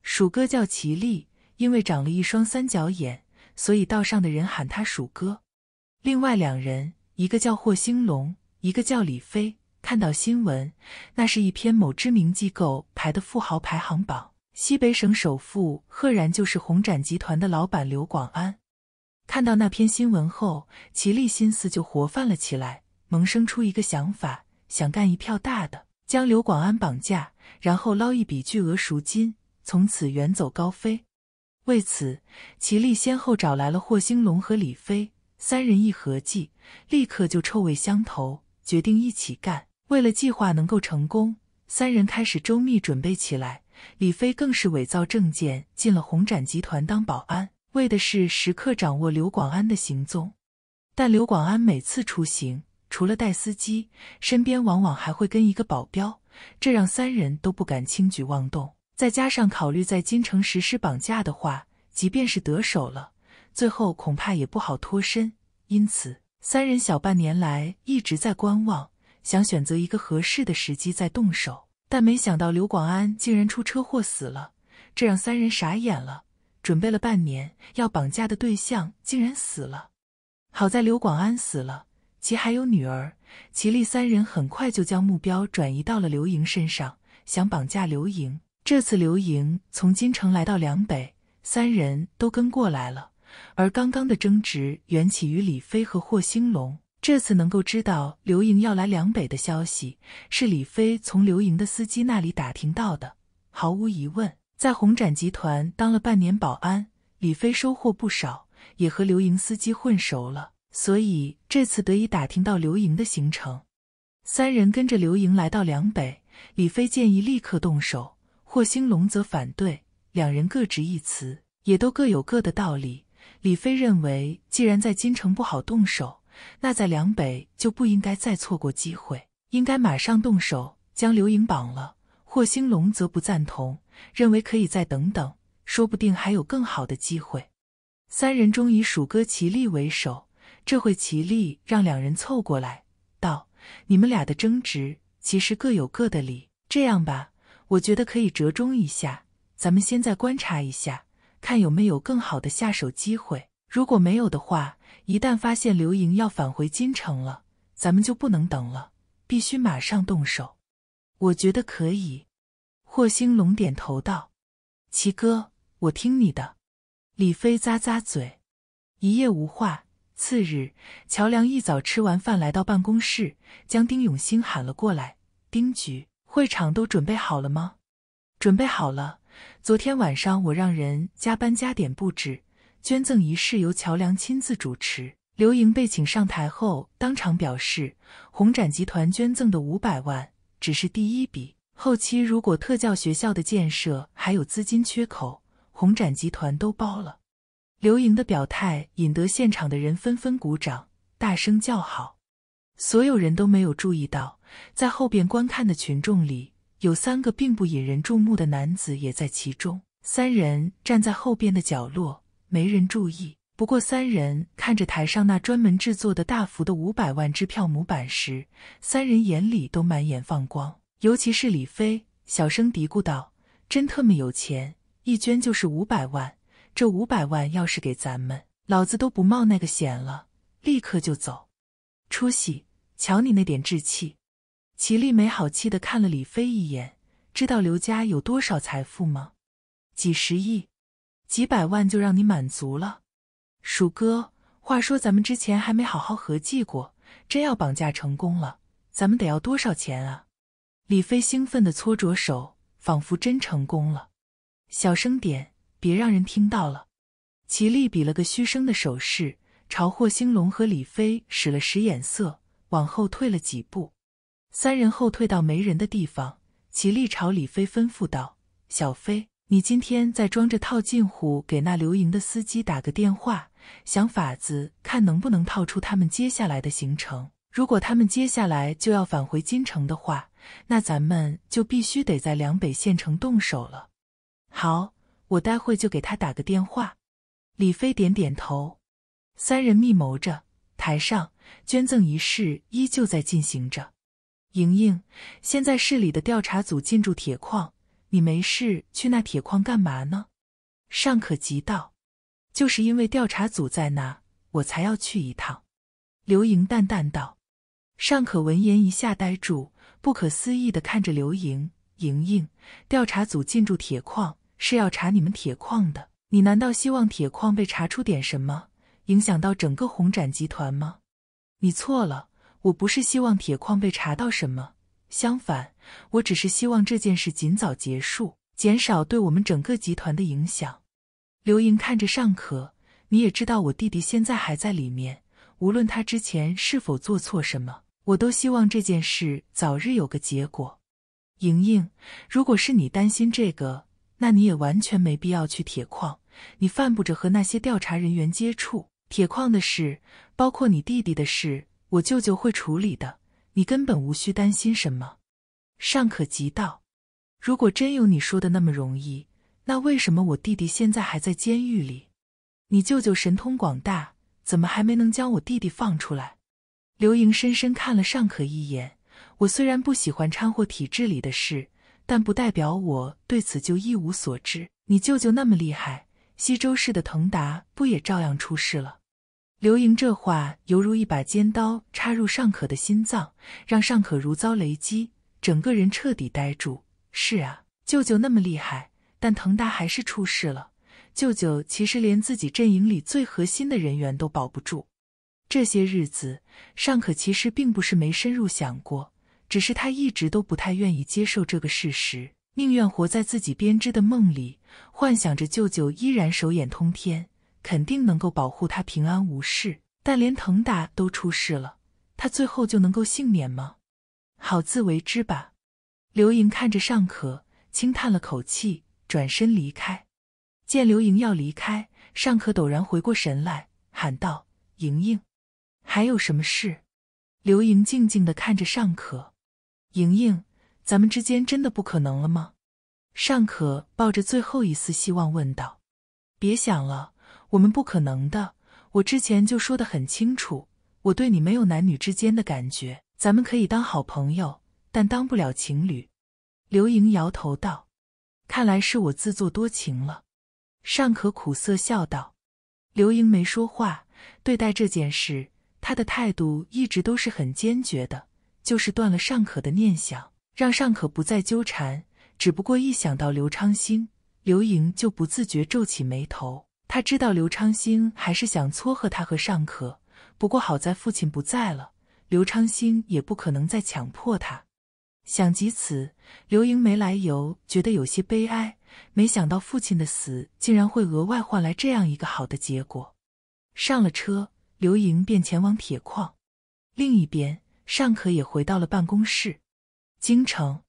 Speaker 1: 鼠哥叫齐力，因为长了一双三角眼，所以道上的人喊他鼠哥。另外两人，一个叫霍兴龙，一个叫李飞。看到新闻，那是一篇某知名机构排的富豪排行榜，西北省首富赫然就是红展集团的老板刘广安。看到那篇新闻后，齐力心思就活泛了起来，萌生出一个想法，想干一票大的，将刘广安绑架，然后捞一笔巨额赎金，从此远走高飞。为此，齐力先后找来了霍兴龙和李飞。三人一合计，立刻就臭味相投，决定一起干。为了计划能够成功，三人开始周密准备起来。李飞更是伪造证件，进了红展集团当保安，为的是时刻掌握刘广安的行踪。但刘广安每次出行，除了带司机，身边往往还会跟一个保镖，这让三人都不敢轻举妄动。再加上考虑在京城实施绑架的话，即便是得手了。最后恐怕也不好脱身，因此三人小半年来一直在观望，想选择一个合适的时机再动手。但没想到刘广安竟然出车祸死了，这让三人傻眼了。准备了半年，要绑架的对象竟然死了。好在刘广安死了，其还有女儿齐丽，三人很快就将目标转移到了刘莹身上，想绑架刘莹。这次刘莹从京城来到梁北，三人都跟过来了。而刚刚的争执缘起于李飞和霍兴龙。这次能够知道刘莹要来两北的消息，是李飞从刘莹的司机那里打听到的。毫无疑问，在红展集团当了半年保安，李飞收获不少，也和刘莹司机混熟了，所以这次得以打听到刘莹的行程。三人跟着刘莹来到两北，李飞建议立刻动手，霍兴龙则反对，两人各执一词，也都各有各的道理。李飞认为，既然在京城不好动手，那在梁北就不应该再错过机会，应该马上动手将刘颖绑了。霍兴龙则不赞同，认为可以再等等，说不定还有更好的机会。三人中以鼠哥齐力为首，这会齐力让两人凑过来，道：“你们俩的争执其实各有各的理，这样吧，我觉得可以折中一下，咱们先再观察一下。”看有没有更好的下手机会，如果没有的话，一旦发现刘莹要返回京城了，咱们就不能等了，必须马上动手。我觉得可以。霍星龙点头道：“齐哥，我听你的。”李飞咂咂嘴。一夜无话。次日，乔梁一早吃完饭来到办公室，将丁永兴喊了过来：“丁局，会场都准备好了吗？”“准备好了。”昨天晚上，我让人加班加点布置捐赠仪式，由乔梁亲自主持。刘莹被请上台后，当场表示，红展集团捐赠的五百万只是第一笔，后期如果特教学校的建设还有资金缺口，红展集团都包了。刘莹的表态引得现场的人纷纷鼓掌，大声叫好。所有人都没有注意到，在后边观看的群众里。有三个并不引人注目的男子也在其中。三人站在后边的角落，没人注意。不过，三人看着台上那专门制作的大幅的五百万支票模板时，三人眼里都满眼放光。尤其是李飞，小声嘀咕道：“真特么有钱，一捐就是五百万。这五百万要是给咱们，老子都不冒那个险了，立刻就走。出息，瞧你那点志气。”齐丽没好气的看了李飞一眼，知道刘家有多少财富吗？几十亿，几百万就让你满足了，鼠哥。话说咱们之前还没好好合计过，真要绑架成功了，咱们得要多少钱啊？李飞兴奋的搓着手，仿佛真成功了。小声点，别让人听到了。齐丽比了个嘘声的手势，朝霍兴龙和李飞使了使眼色，往后退了几步。三人后退到没人的地方，齐力朝李飞吩咐道：“小飞，你今天再装着套近乎，给那刘营的司机打个电话，想法子看能不能套出他们接下来的行程。如果他们接下来就要返回京城的话，那咱们就必须得在两北县城动手了。”“好，我待会就给他打个电话。”李飞点点头。三人密谋着，台上捐赠仪式依旧在进行着。莹莹，现在市里的调查组进驻铁矿，你没事去那铁矿干嘛呢？尚可急道：“就是因为调查组在那，我才要去一趟。”刘莹淡淡道。尚可闻言一下呆住，不可思议的看着刘莹：“莹莹，调查组进驻铁矿是要查你们铁矿的，你难道希望铁矿被查出点什么，影响到整个红展集团吗？你错了。”我不是希望铁矿被查到什么，相反，我只是希望这件事尽早结束，减少对我们整个集团的影响。刘莹看着尚可，你也知道我弟弟现在还在里面，无论他之前是否做错什么，我都希望这件事早日有个结果。莹莹，如果是你担心这个，那你也完全没必要去铁矿，你犯不着和那些调查人员接触。铁矿的事，包括你弟弟的事。我舅舅会处理的，你根本无需担心什么。尚可急道：“如果真有你说的那么容易，那为什么我弟弟现在还在监狱里？你舅舅神通广大，怎么还没能将我弟弟放出来？”刘莹深深看了尚可一眼。我虽然不喜欢掺和体制里的事，但不代表我对此就一无所知。你舅舅那么厉害，西州市的腾达不也照样出事了？刘莹这话犹如一把尖刀插入尚可的心脏，让尚可如遭雷击，整个人彻底呆住。是啊，舅舅那么厉害，但腾达还是出事了。舅舅其实连自己阵营里最核心的人员都保不住。这些日子，尚可其实并不是没深入想过，只是他一直都不太愿意接受这个事实，宁愿活在自己编织的梦里，幻想着舅舅依然手眼通天。肯定能够保护他平安无事，但连腾达都出事了，他最后就能够幸免吗？好自为之吧。刘莹看着尚可，轻叹了口气，转身离开。见刘莹要离开，尚可陡然回过神来，喊道：“莹莹，还有什么事？”刘莹静静的看着尚可，“莹莹，咱们之间真的不可能了吗？”尚可抱着最后一丝希望问道：“别想了。”我们不可能的，我之前就说的很清楚，我对你没有男女之间的感觉，咱们可以当好朋友，但当不了情侣。刘莹摇头道：“看来是我自作多情了。”尚可苦涩笑道：“刘莹没说话，对待这件事，她的态度一直都是很坚决的，就是断了尚可的念想，让尚可不再纠缠。只不过一想到刘昌兴，刘莹就不自觉皱起眉头。”他知道刘昌兴还是想撮合他和尚可，不过好在父亲不在了，刘昌兴也不可能再强迫他。想及此，刘莹没来由觉得有些悲哀。没想到父亲的死竟然会额外换来这样一个好的结果。上了车，刘莹便前往铁矿。另一边，尚可也回到了办公室。京城，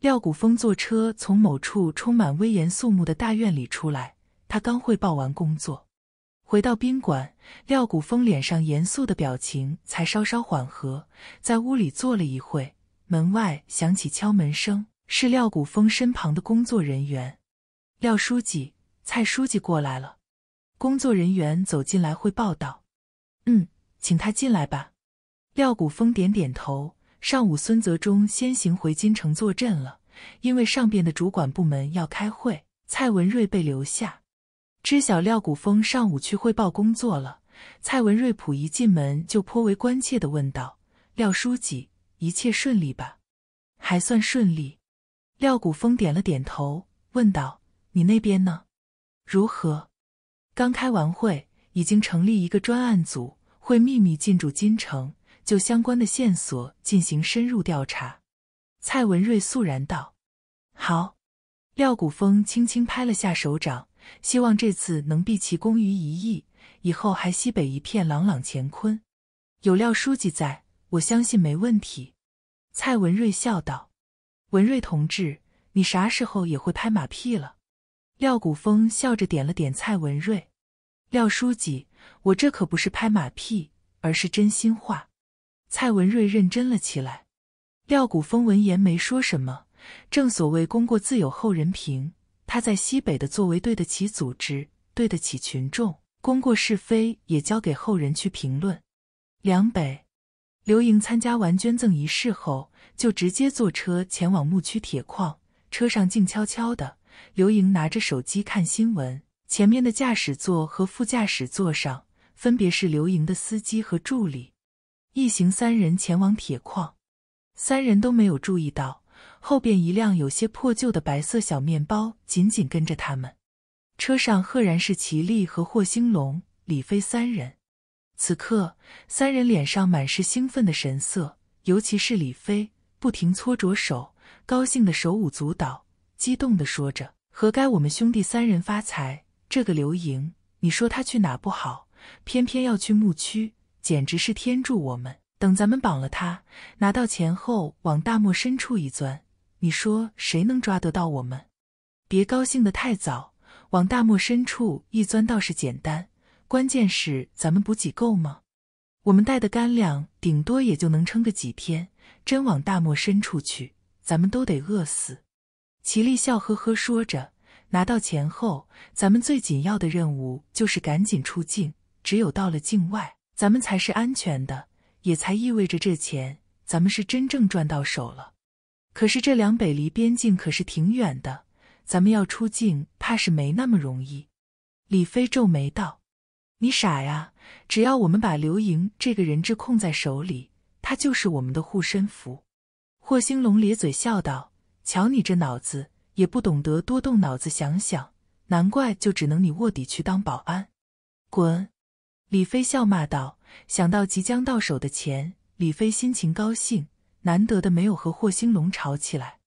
Speaker 1: 廖古峰坐车从某处充满威严肃穆的大院里出来。他刚汇报完工作，回到宾馆，廖古风脸上严肃的表情才稍稍缓和，在屋里坐了一会。门外响起敲门声，是廖古风身旁的工作人员：“廖书记、蔡书记过来了。”工作人员走进来汇报道：“嗯，请他进来吧。”廖古风点点头。上午，孙泽中先行回京城坐镇了，因为上边的主管部门要开会，蔡文瑞被留下。知晓廖谷峰上午去汇报工作了，蔡文瑞普一进门就颇为关切地问道：“廖书记，一切顺利吧？”“还算顺利。”廖谷峰点了点头，问道：“你那边呢？如何？”“刚开完会，已经成立一个专案组，会秘密进驻京城，就相关的线索进行深入调查。”蔡文瑞肃然道：“好。”廖谷峰轻轻拍了下手掌。希望这次能毕其功于一役，以后还西北一片朗朗乾坤。有廖书记在，我相信没问题。蔡文瑞笑道：“文瑞同志，你啥时候也会拍马屁了？”廖古峰笑着点了点蔡文瑞：“廖书记，我这可不是拍马屁，而是真心话。”蔡文瑞认真了起来。廖古峰闻言没说什么，正所谓功过自有后人评。他在西北的作为，对得起组织，对得起群众，功过是非也交给后人去评论。两北，刘莹参加完捐赠仪式后，就直接坐车前往牧区铁矿。车上静悄悄的，刘莹拿着手机看新闻。前面的驾驶座和副驾驶座上，分别是刘莹的司机和助理。一行三人前往铁矿，三人都没有注意到。后边一辆有些破旧的白色小面包紧紧跟着他们，车上赫然是齐力和霍兴龙、李飞三人。此刻，三人脸上满是兴奋的神色，尤其是李飞，不停搓着手，高兴的手舞足蹈，激动的说着：“何该我们兄弟三人发财！这个刘莹，你说他去哪不好，偏偏要去牧区，简直是天助我们！等咱们绑了他，拿到钱后，往大漠深处一钻。”你说谁能抓得到我们？别高兴的太早，往大漠深处一钻倒是简单，关键是咱们补给够吗？我们带的干粮顶多也就能撑个几天，真往大漠深处去，咱们都得饿死。齐力笑呵呵说着，拿到钱后，咱们最紧要的任务就是赶紧出境。只有到了境外，咱们才是安全的，也才意味着这钱咱们是真正赚到手了。可是这两北离边境可是挺远的，咱们要出境怕是没那么容易。”李飞皱眉道，“你傻呀？只要我们把刘莹这个人质控在手里，他就是我们的护身符。”霍兴龙咧嘴笑道，“瞧你这脑子，也不懂得多动脑子想想，难怪就只能你卧底去当保安。”“滚！”李飞笑骂道。想到即将到手的钱，李飞心情高兴。难得的没有和霍兴龙吵起来，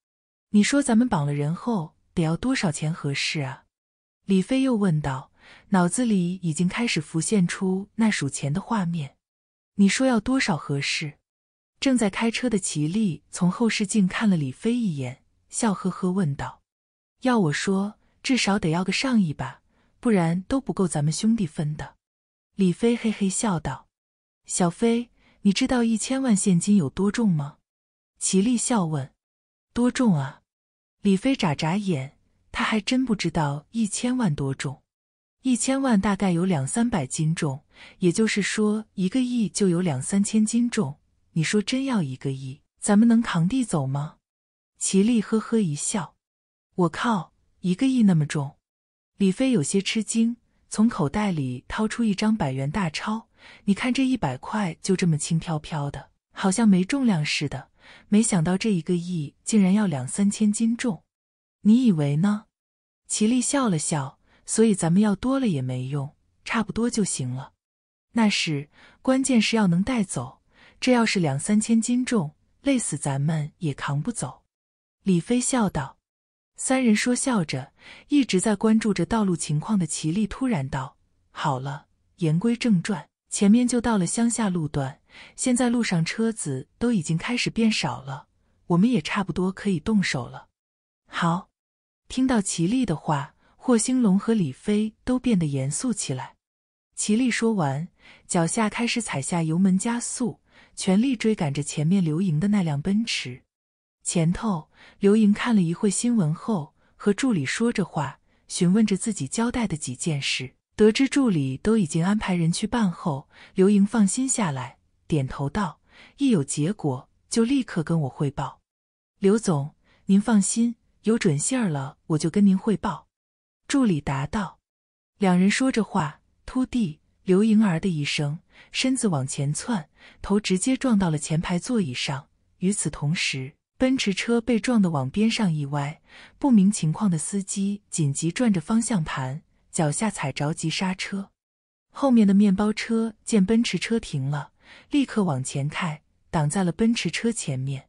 Speaker 1: 你说咱们绑了人后得要多少钱合适啊？李飞又问道，脑子里已经开始浮现出那数钱的画面。你说要多少合适？正在开车的齐力从后视镜看了李飞一眼，笑呵呵问道：“要我说，至少得要个上亿吧，不然都不够咱们兄弟分的。”李飞嘿嘿笑道：“小飞，你知道一千万现金有多重吗？”齐力笑问：“多重啊？”李飞眨眨眼，他还真不知道一千万多重。一千万大概有两三百斤重，也就是说一个亿就有两三千斤重。你说真要一个亿，咱们能扛地走吗？齐力呵呵一笑：“我靠，一个亿那么重！”李飞有些吃惊，从口袋里掏出一张百元大钞：“你看这一百块就这么轻飘飘的，好像没重量似的。”没想到这一个亿竟然要两三千斤重，你以为呢？齐力笑了笑，所以咱们要多了也没用，差不多就行了。那是，关键是要能带走。这要是两三千斤重，累死咱们也扛不走。李飞笑道。三人说笑着，一直在关注着道路情况的齐力突然道：“好了，言归正传，前面就到了乡下路段。”现在路上车子都已经开始变少了，我们也差不多可以动手了。好，听到齐力的话，霍兴龙和李飞都变得严肃起来。齐力说完，脚下开始踩下油门加速，全力追赶着前面刘莹的那辆奔驰。前头，刘莹看了一会新闻后，和助理说着话，询问着自己交代的几件事。得知助理都已经安排人去办后，刘莹放心下来。点头道：“一有结果就立刻跟我汇报。”刘总，您放心，有准信儿了我就跟您汇报。”助理答道。两人说着话，突地，刘莹儿的一声，身子往前窜，头直接撞到了前排座椅上。与此同时，奔驰车被撞得往边上一歪，不明情况的司机紧急转着方向盘，脚下踩着急刹车。后面的面包车见奔驰车停了。立刻往前开，挡在了奔驰车前面。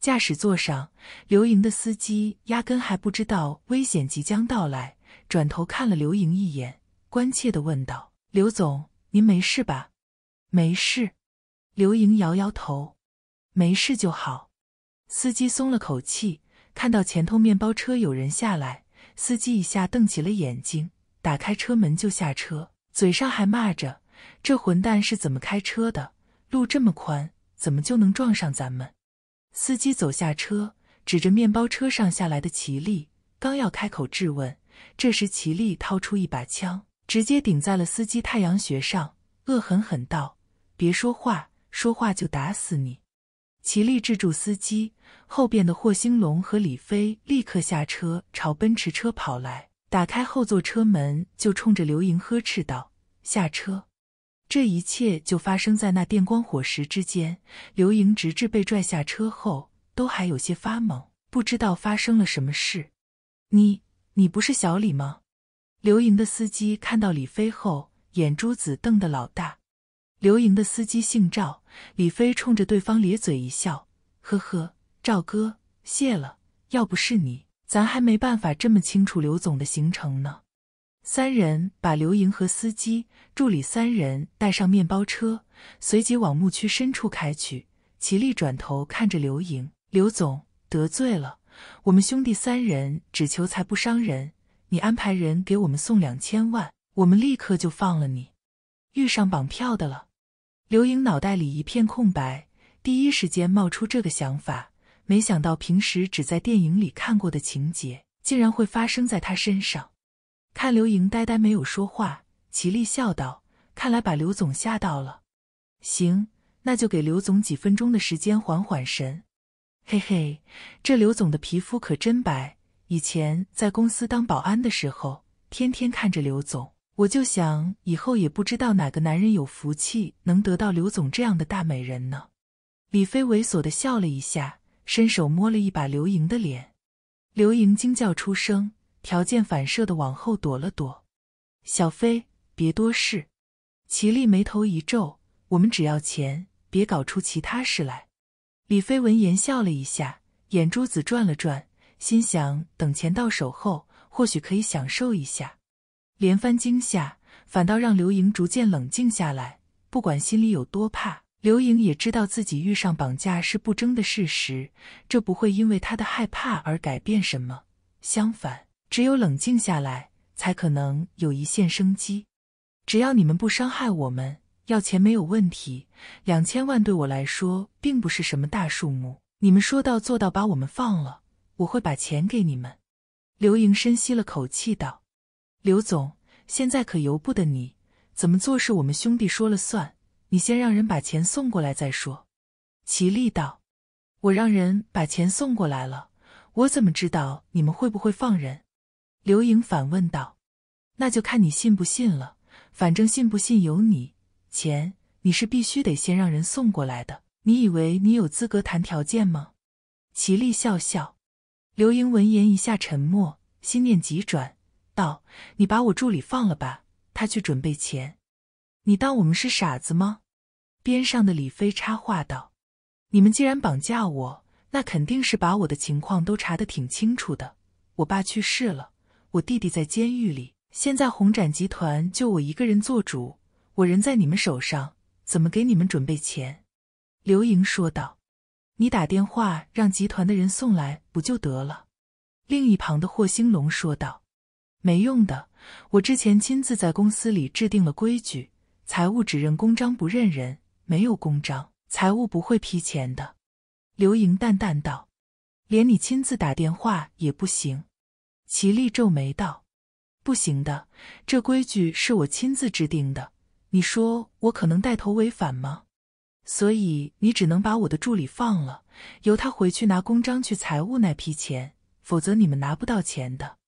Speaker 1: 驾驶座上，刘莹的司机压根还不知道危险即将到来，转头看了刘莹一眼，关切地问道：“刘总，您没事吧？”“没事。”刘莹摇摇头，“没事就好。”司机松了口气，看到前头面包车有人下来，司机一下瞪起了眼睛，打开车门就下车，嘴上还骂着。这混蛋是怎么开车的？路这么宽，怎么就能撞上咱们？司机走下车，指着面包车上下来的齐力，刚要开口质问，这时齐力掏出一把枪，直接顶在了司机太阳穴上，恶狠狠道：“别说话，说话就打死你！”齐力制住司机，后边的霍兴龙和李飞立刻下车，朝奔驰车跑来，打开后座车门，就冲着刘莹呵斥道：“下车！”这一切就发生在那电光火石之间。刘莹直至被拽下车后，都还有些发懵，不知道发生了什么事。你，你不是小李吗？刘莹的司机看到李飞后，眼珠子瞪得老大。刘莹的司机姓赵，李飞冲着对方咧嘴一笑：“呵呵，赵哥，谢了。要不是你，咱还没办法这么清楚刘总的行程呢。”三人把刘莹和司机、助理三人带上面包车，随即往牧区深处开去。齐力转头看着刘莹：“刘总得罪了，我们兄弟三人只求财不伤人，你安排人给我们送两千万，我们立刻就放了你。”遇上绑票的了。刘莹脑袋里一片空白，第一时间冒出这个想法。没想到平时只在电影里看过的情节，竟然会发生在他身上。看刘莹呆呆没有说话，齐丽笑道：“看来把刘总吓到了。行，那就给刘总几分钟的时间缓缓神。嘿嘿，这刘总的皮肤可真白。以前在公司当保安的时候，天天看着刘总，我就想以后也不知道哪个男人有福气能得到刘总这样的大美人呢。”李飞猥琐的笑了一下，伸手摸了一把刘莹的脸，刘莹惊叫出声。条件反射的往后躲了躲，小飞，别多事。齐丽眉头一皱：“我们只要钱，别搞出其他事来。”李飞闻言笑了一下，眼珠子转了转，心想：等钱到手后，或许可以享受一下。连番惊吓，反倒让刘莹逐渐冷静下来。不管心里有多怕，刘莹也知道自己遇上绑架是不争的事实，这不会因为她的害怕而改变什么。相反。只有冷静下来，才可能有一线生机。只要你们不伤害我们，要钱没有问题。两千万对我来说并不是什么大数目。你们说到做到，把我们放了，我会把钱给你们。刘莹深吸了口气道：“刘总，现在可由不得你，怎么做是我们兄弟说了算。你先让人把钱送过来再说。”齐力道：“我让人把钱送过来了，我怎么知道你们会不会放人？”刘颖反问道：“那就看你信不信了，反正信不信由你。钱你是必须得先让人送过来的。你以为你有资格谈条件吗？”齐丽笑笑。刘颖闻言一下沉默，心念急转，道：“你把我助理放了吧，他去准备钱。你当我们是傻子吗？”边上的李飞插话道：“你们既然绑架我，那肯定是把我的情况都查得挺清楚的。我爸去世了。”我弟弟在监狱里，现在红展集团就我一个人做主。我人在你们手上，怎么给你们准备钱？”刘莹说道，“你打电话让集团的人送来不就得了？”另一旁的霍兴龙说道，“没用的，我之前亲自在公司里制定了规矩，财务只认公章不认人，没有公章，财务不会批钱的。”刘莹淡淡道，“连你亲自打电话也不行。”齐力皱眉道：“不行的，这规矩是我亲自制定的。你说我可能带头违反吗？所以你只能把我的助理放了，由他回去拿公章去财务那批钱，否则你们拿不到钱的。”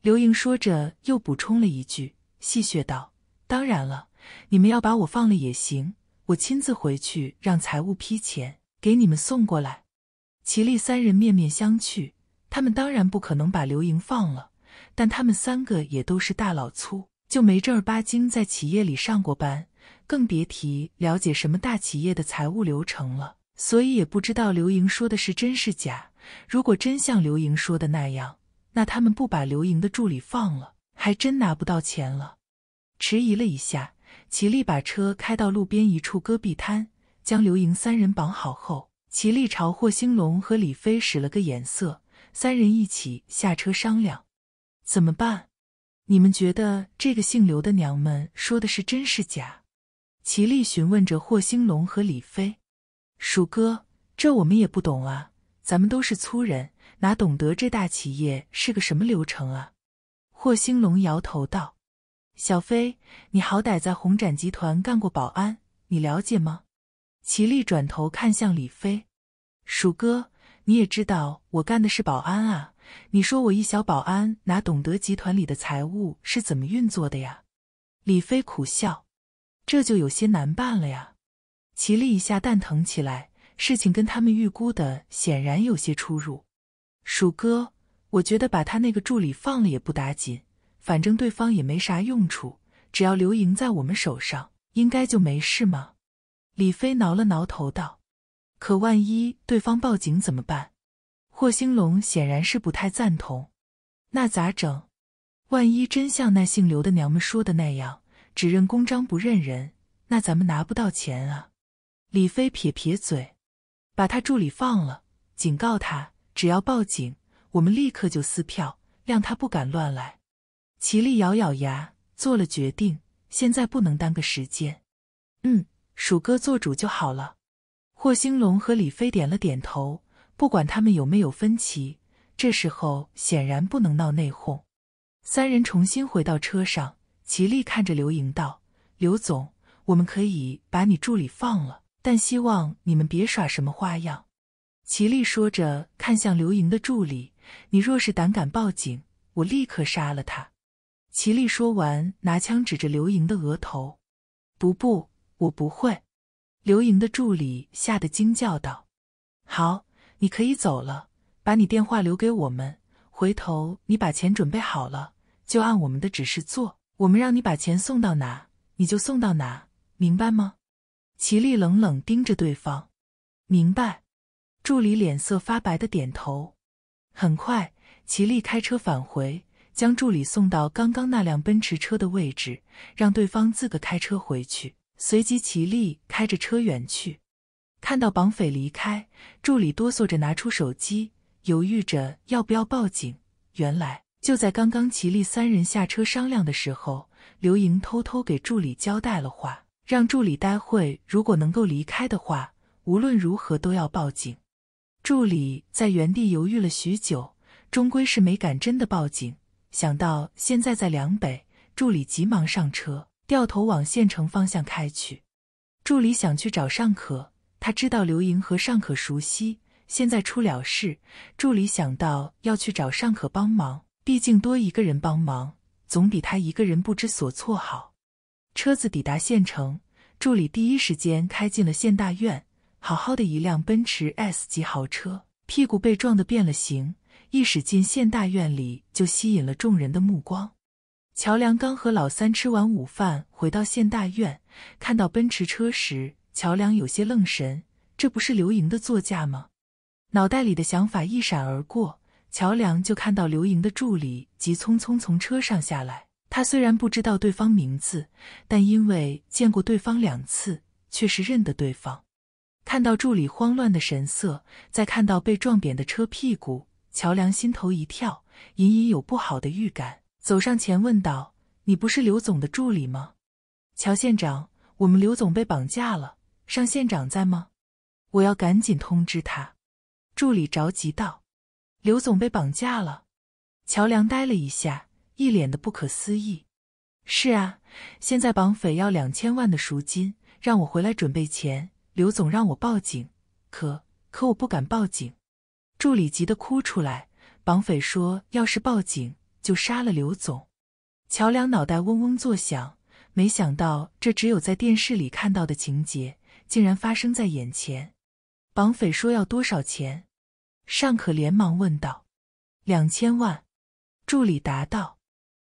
Speaker 1: 刘莹说着又补充了一句，戏谑道：“当然了，你们要把我放了也行，我亲自回去让财务批钱给你们送过来。”齐力三人面面相觑。他们当然不可能把刘莹放了，但他们三个也都是大老粗，就没正儿八经在企业里上过班，更别提了解什么大企业的财务流程了。所以也不知道刘莹说的是真是假。如果真像刘莹说的那样，那他们不把刘莹的助理放了，还真拿不到钱了。迟疑了一下，齐力把车开到路边一处戈壁滩，将刘莹三人绑好后，齐力朝霍兴龙和李飞使了个眼色。三人一起下车商量，怎么办？你们觉得这个姓刘的娘们说的是真是假？齐力询问着霍兴龙和李飞。鼠哥，这我们也不懂啊，咱们都是粗人，哪懂得这大企业是个什么流程啊？霍兴龙摇头道：“小飞，你好歹在红展集团干过保安，你了解吗？”齐力转头看向李飞，鼠哥。你也知道我干的是保安啊！你说我一小保安，哪懂得集团里的财务是怎么运作的呀？李飞苦笑，这就有些难办了呀。齐力一下蛋疼起来，事情跟他们预估的显然有些出入。鼠哥，我觉得把他那个助理放了也不打紧，反正对方也没啥用处，只要刘莹在我们手上，应该就没事嘛。李飞挠了挠头道。可万一对方报警怎么办？霍兴龙显然是不太赞同。那咋整？万一真像那姓刘的娘们说的那样，只认公章不认人，那咱们拿不到钱啊！李飞撇撇嘴，把他助理放了，警告他：只要报警，我们立刻就撕票，让他不敢乱来。齐力咬咬牙，做了决定。现在不能耽搁时间。嗯，鼠哥做主就好了。霍星龙和李飞点了点头，不管他们有没有分歧，这时候显然不能闹内讧。三人重新回到车上，齐力看着刘莹道：“刘总，我们可以把你助理放了，但希望你们别耍什么花样。”齐力说着，看向刘莹的助理：“你若是胆敢报警，我立刻杀了他。”齐力说完，拿枪指着刘莹的额头：“不不，我不会。”刘莹的助理吓得惊叫道：“好，你可以走了，把你电话留给我们。回头你把钱准备好了，就按我们的指示做。我们让你把钱送到哪，你就送到哪，明白吗？”齐丽冷冷盯着对方：“明白。”助理脸色发白的点头。很快，齐丽开车返回，将助理送到刚刚那辆奔驰车的位置，让对方自个开车回去。随即，齐力开着车远去。看到绑匪离开，助理哆嗦着拿出手机，犹豫着要不要报警。原来，就在刚刚齐力三人下车商量的时候，刘莹偷偷给助理交代了话，让助理待会如果能够离开的话，无论如何都要报警。助理在原地犹豫了许久，终归是没敢真的报警。想到现在在梁北，助理急忙上车。掉头往县城方向开去，助理想去找尚可，他知道刘莹和尚可熟悉，现在出了事，助理想到要去找尚可帮忙，毕竟多一个人帮忙，总比他一个人不知所措好。车子抵达县城，助理第一时间开进了县大院，好好的一辆奔驰 S 级豪车，屁股被撞得变了形，一驶进县大院里就吸引了众人的目光。乔梁刚和老三吃完午饭，回到县大院，看到奔驰车时，乔梁有些愣神。这不是刘莹的座驾吗？脑袋里的想法一闪而过，乔梁就看到刘莹的助理急匆匆从车上下来。他虽然不知道对方名字，但因为见过对方两次，却是认得对方。看到助理慌乱的神色，再看到被撞扁的车屁股，乔梁心头一跳，隐隐有不好的预感。走上前问道：“你不是刘总的助理吗？”乔县长，我们刘总被绑架了，尚县长在吗？我要赶紧通知他。”助理着急道：“刘总被绑架了。”乔梁呆了一下，一脸的不可思议。“是啊，现在绑匪要两千万的赎金，让我回来准备钱。刘总让我报警，可可我不敢报警。”助理急得哭出来。绑匪说：“要是报警……”就杀了刘总，乔梁脑袋嗡嗡作响。没想到这只有在电视里看到的情节，竟然发生在眼前。绑匪说要多少钱？尚可连忙问道：“两千万。”助理答道：“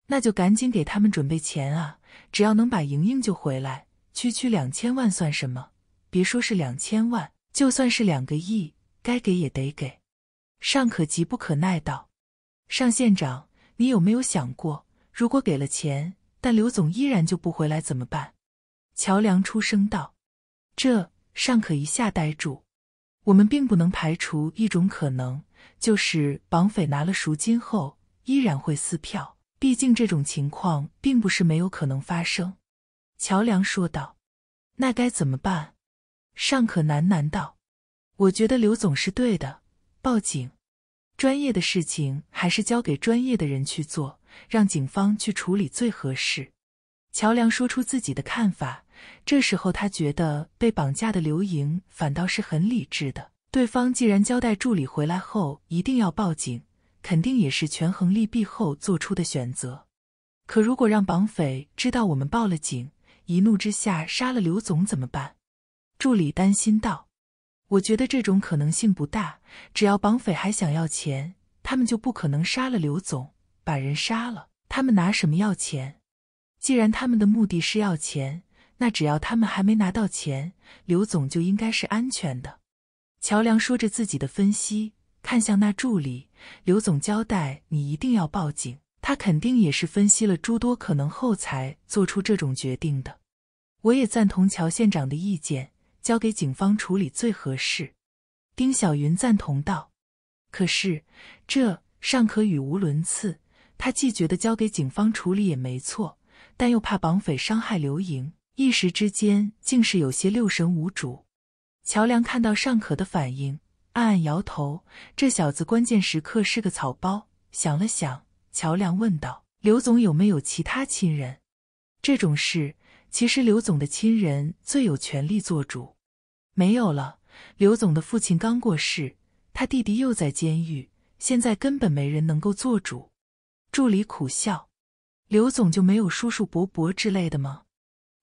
Speaker 1: 那就赶紧给他们准备钱啊！只要能把莹莹救回来，区区两千万算什么？别说是两千万，就算是两个亿，该给也得给。”尚可急不可耐道：“尚县长。”你有没有想过，如果给了钱，但刘总依然就不回来怎么办？乔梁出声道。这尚可一下呆住。我们并不能排除一种可能，就是绑匪拿了赎金后依然会撕票，毕竟这种情况并不是没有可能发生。乔梁说道。那该怎么办？尚可喃喃道。我觉得刘总是对的，报警。专业的事情还是交给专业的人去做，让警方去处理最合适。乔梁说出自己的看法。这时候他觉得被绑架的刘莹反倒是很理智的。对方既然交代助理回来后一定要报警，肯定也是权衡利弊后做出的选择。可如果让绑匪知道我们报了警，一怒之下杀了刘总怎么办？助理担心道。我觉得这种可能性不大。只要绑匪还想要钱，他们就不可能杀了刘总。把人杀了，他们拿什么要钱？既然他们的目的是要钱，那只要他们还没拿到钱，刘总就应该是安全的。乔梁说着自己的分析，看向那助理：“刘总交代你一定要报警，他肯定也是分析了诸多可能后才做出这种决定的。”我也赞同乔县长的意见。交给警方处理最合适，丁小云赞同道。可是，这尚可语无伦次。他既觉得交给警方处理也没错，但又怕绑匪伤害刘莹，一时之间竟是有些六神无主。乔梁看到尚可的反应，暗暗摇头，这小子关键时刻是个草包。想了想，乔梁问道：“刘总有没有其他亲人？这种事。”其实刘总的亲人最有权利做主，没有了。刘总的父亲刚过世，他弟弟又在监狱，现在根本没人能够做主。助理苦笑：“刘总就没有叔叔伯伯之类的吗？”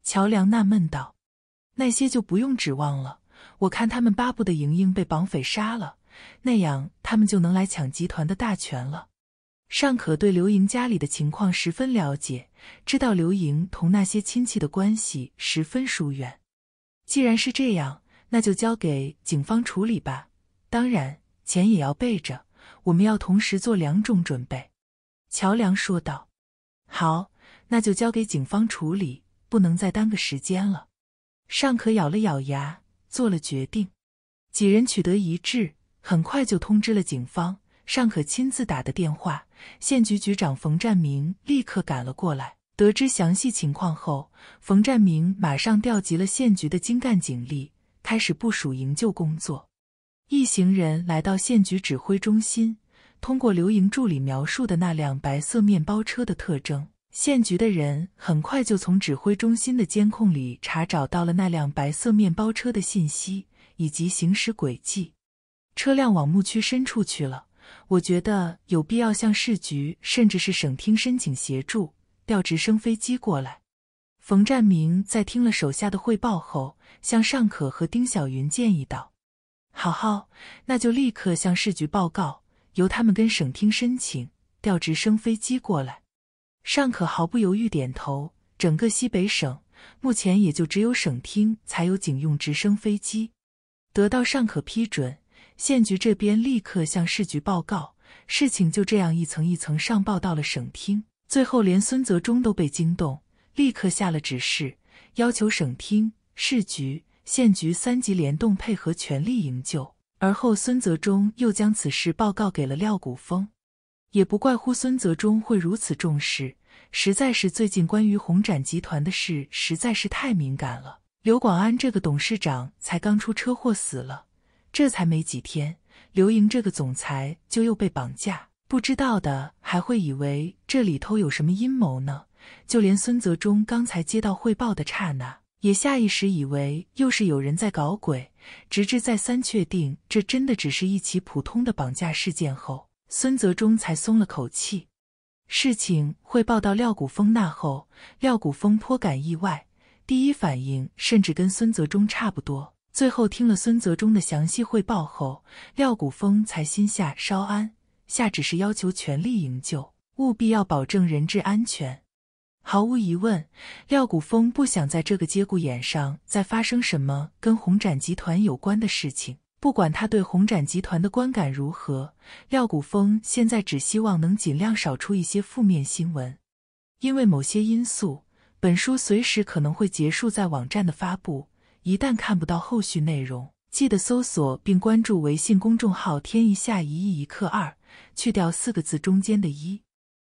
Speaker 1: 乔梁纳闷道：“那些就不用指望了。我看他们巴不得莹莹被绑匪杀了，那样他们就能来抢集团的大权了。”尚可对刘莹家里的情况十分了解，知道刘莹同那些亲戚的关系十分疏远。既然是这样，那就交给警方处理吧。当然，钱也要备着，我们要同时做两种准备。”乔梁说道。“好，那就交给警方处理，不能再耽搁时间了。”尚可咬了咬牙，做了决定。几人取得一致，很快就通知了警方。尚可亲自打的电话。县局局长冯占明立刻赶了过来，得知详细情况后，冯占明马上调集了县局的精干警力，开始部署营救工作。一行人来到县局指挥中心，通过刘莹助理描述的那辆白色面包车的特征，县局的人很快就从指挥中心的监控里查找到了那辆白色面包车的信息以及行驶轨迹。车辆往牧区深处去了。我觉得有必要向市局甚至是省厅申请协助，调直升飞机过来。冯占明在听了手下的汇报后，向尚可和丁小云建议道：“好好，那就立刻向市局报告，由他们跟省厅申请调直升飞机过来。”尚可毫不犹豫点头。整个西北省目前也就只有省厅才有警用直升飞机，得到尚可批准。县局这边立刻向市局报告，事情就这样一层一层上报到了省厅，最后连孙泽中都被惊动，立刻下了指示，要求省厅、市局、县局三级联动配合，全力营救。而后，孙泽中又将此事报告给了廖古峰，也不怪乎孙泽中会如此重视，实在是最近关于红展集团的事实在是太敏感了。刘广安这个董事长才刚出车祸死了。这才没几天，刘莹这个总裁就又被绑架，不知道的还会以为这里头有什么阴谋呢。就连孙泽中刚才接到汇报的刹那，也下意识以为又是有人在搞鬼，直至再三确定这真的只是一起普通的绑架事件后，孙泽中才松了口气。事情汇报到廖古峰那后，廖古峰颇感意外，第一反应甚至跟孙泽中差不多。最后听了孙泽中的详细汇报后，廖谷峰才心下稍安，下旨是要求全力营救，务必要保证人质安全。毫无疑问，廖谷峰不想在这个节骨眼上再发生什么跟红展集团有关的事情。不管他对红展集团的观感如何，廖谷峰现在只希望能尽量少出一些负面新闻。因为某些因素，本书随时可能会结束在网站的发布。一旦看不到后续内容，记得搜索并关注微信公众号“天一下一亿一克二”，去掉四个字中间的一。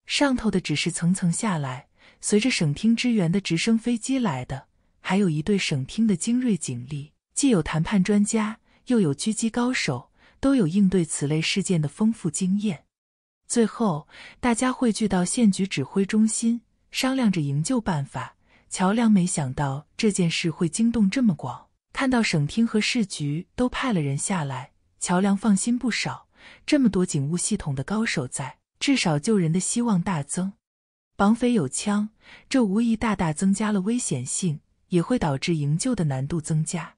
Speaker 1: 上头的只是层层下来，随着省厅支援的直升飞机来的，还有一队省厅的精锐警力，既有谈判专家，又有狙击高手，都有应对此类事件的丰富经验。最后，大家汇聚到县局指挥中心，商量着营救办法。乔梁没想到这件事会惊动这么广，看到省厅和市局都派了人下来，乔梁放心不少。这么多警务系统的高手在，至少救人的希望大增。绑匪有枪，这无疑大大增加了危险性，也会导致营救的难度增加。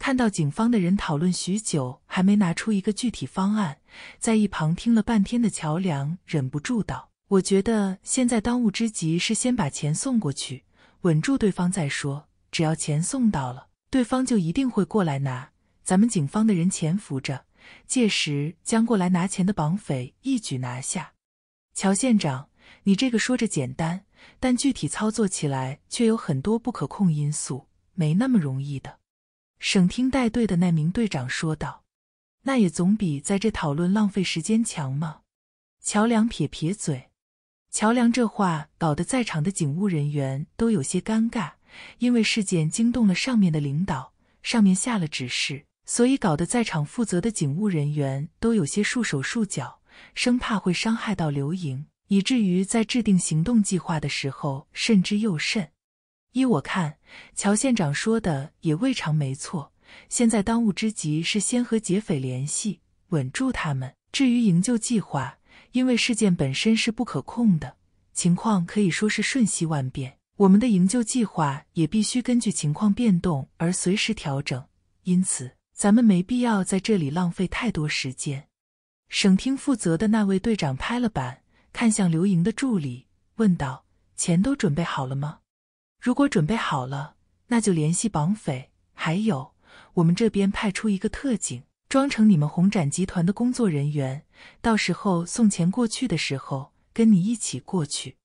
Speaker 1: 看到警方的人讨论许久，还没拿出一个具体方案，在一旁听了半天的乔梁忍不住道：“我觉得现在当务之急是先把钱送过去。”稳住对方再说，只要钱送到了，对方就一定会过来拿。咱们警方的人潜伏着，届时将过来拿钱的绑匪一举拿下。乔县长，你这个说着简单，但具体操作起来却有很多不可控因素，没那么容易的。”省厅带队的那名队长说道，“那也总比在这讨论浪费时间强嘛。”乔梁撇撇嘴。乔梁这话搞得在场的警务人员都有些尴尬，因为事件惊动了上面的领导，上面下了指示，所以搞得在场负责的警务人员都有些束手束脚，生怕会伤害到刘莹，以至于在制定行动计划的时候慎之又慎。依我看，乔县长说的也未尝没错。现在当务之急是先和劫匪联系，稳住他们。至于营救计划，因为事件本身是不可控的，情况可以说是瞬息万变，我们的营救计划也必须根据情况变动而随时调整。因此，咱们没必要在这里浪费太多时间。省厅负责的那位队长拍了板，看向刘莹的助理，问道：“钱都准备好了吗？如果准备好了，那就联系绑匪。还有，我们这边派出一个特警。”装成你们红展集团的工作人员，到时候送钱过去的时候，跟你一起过去。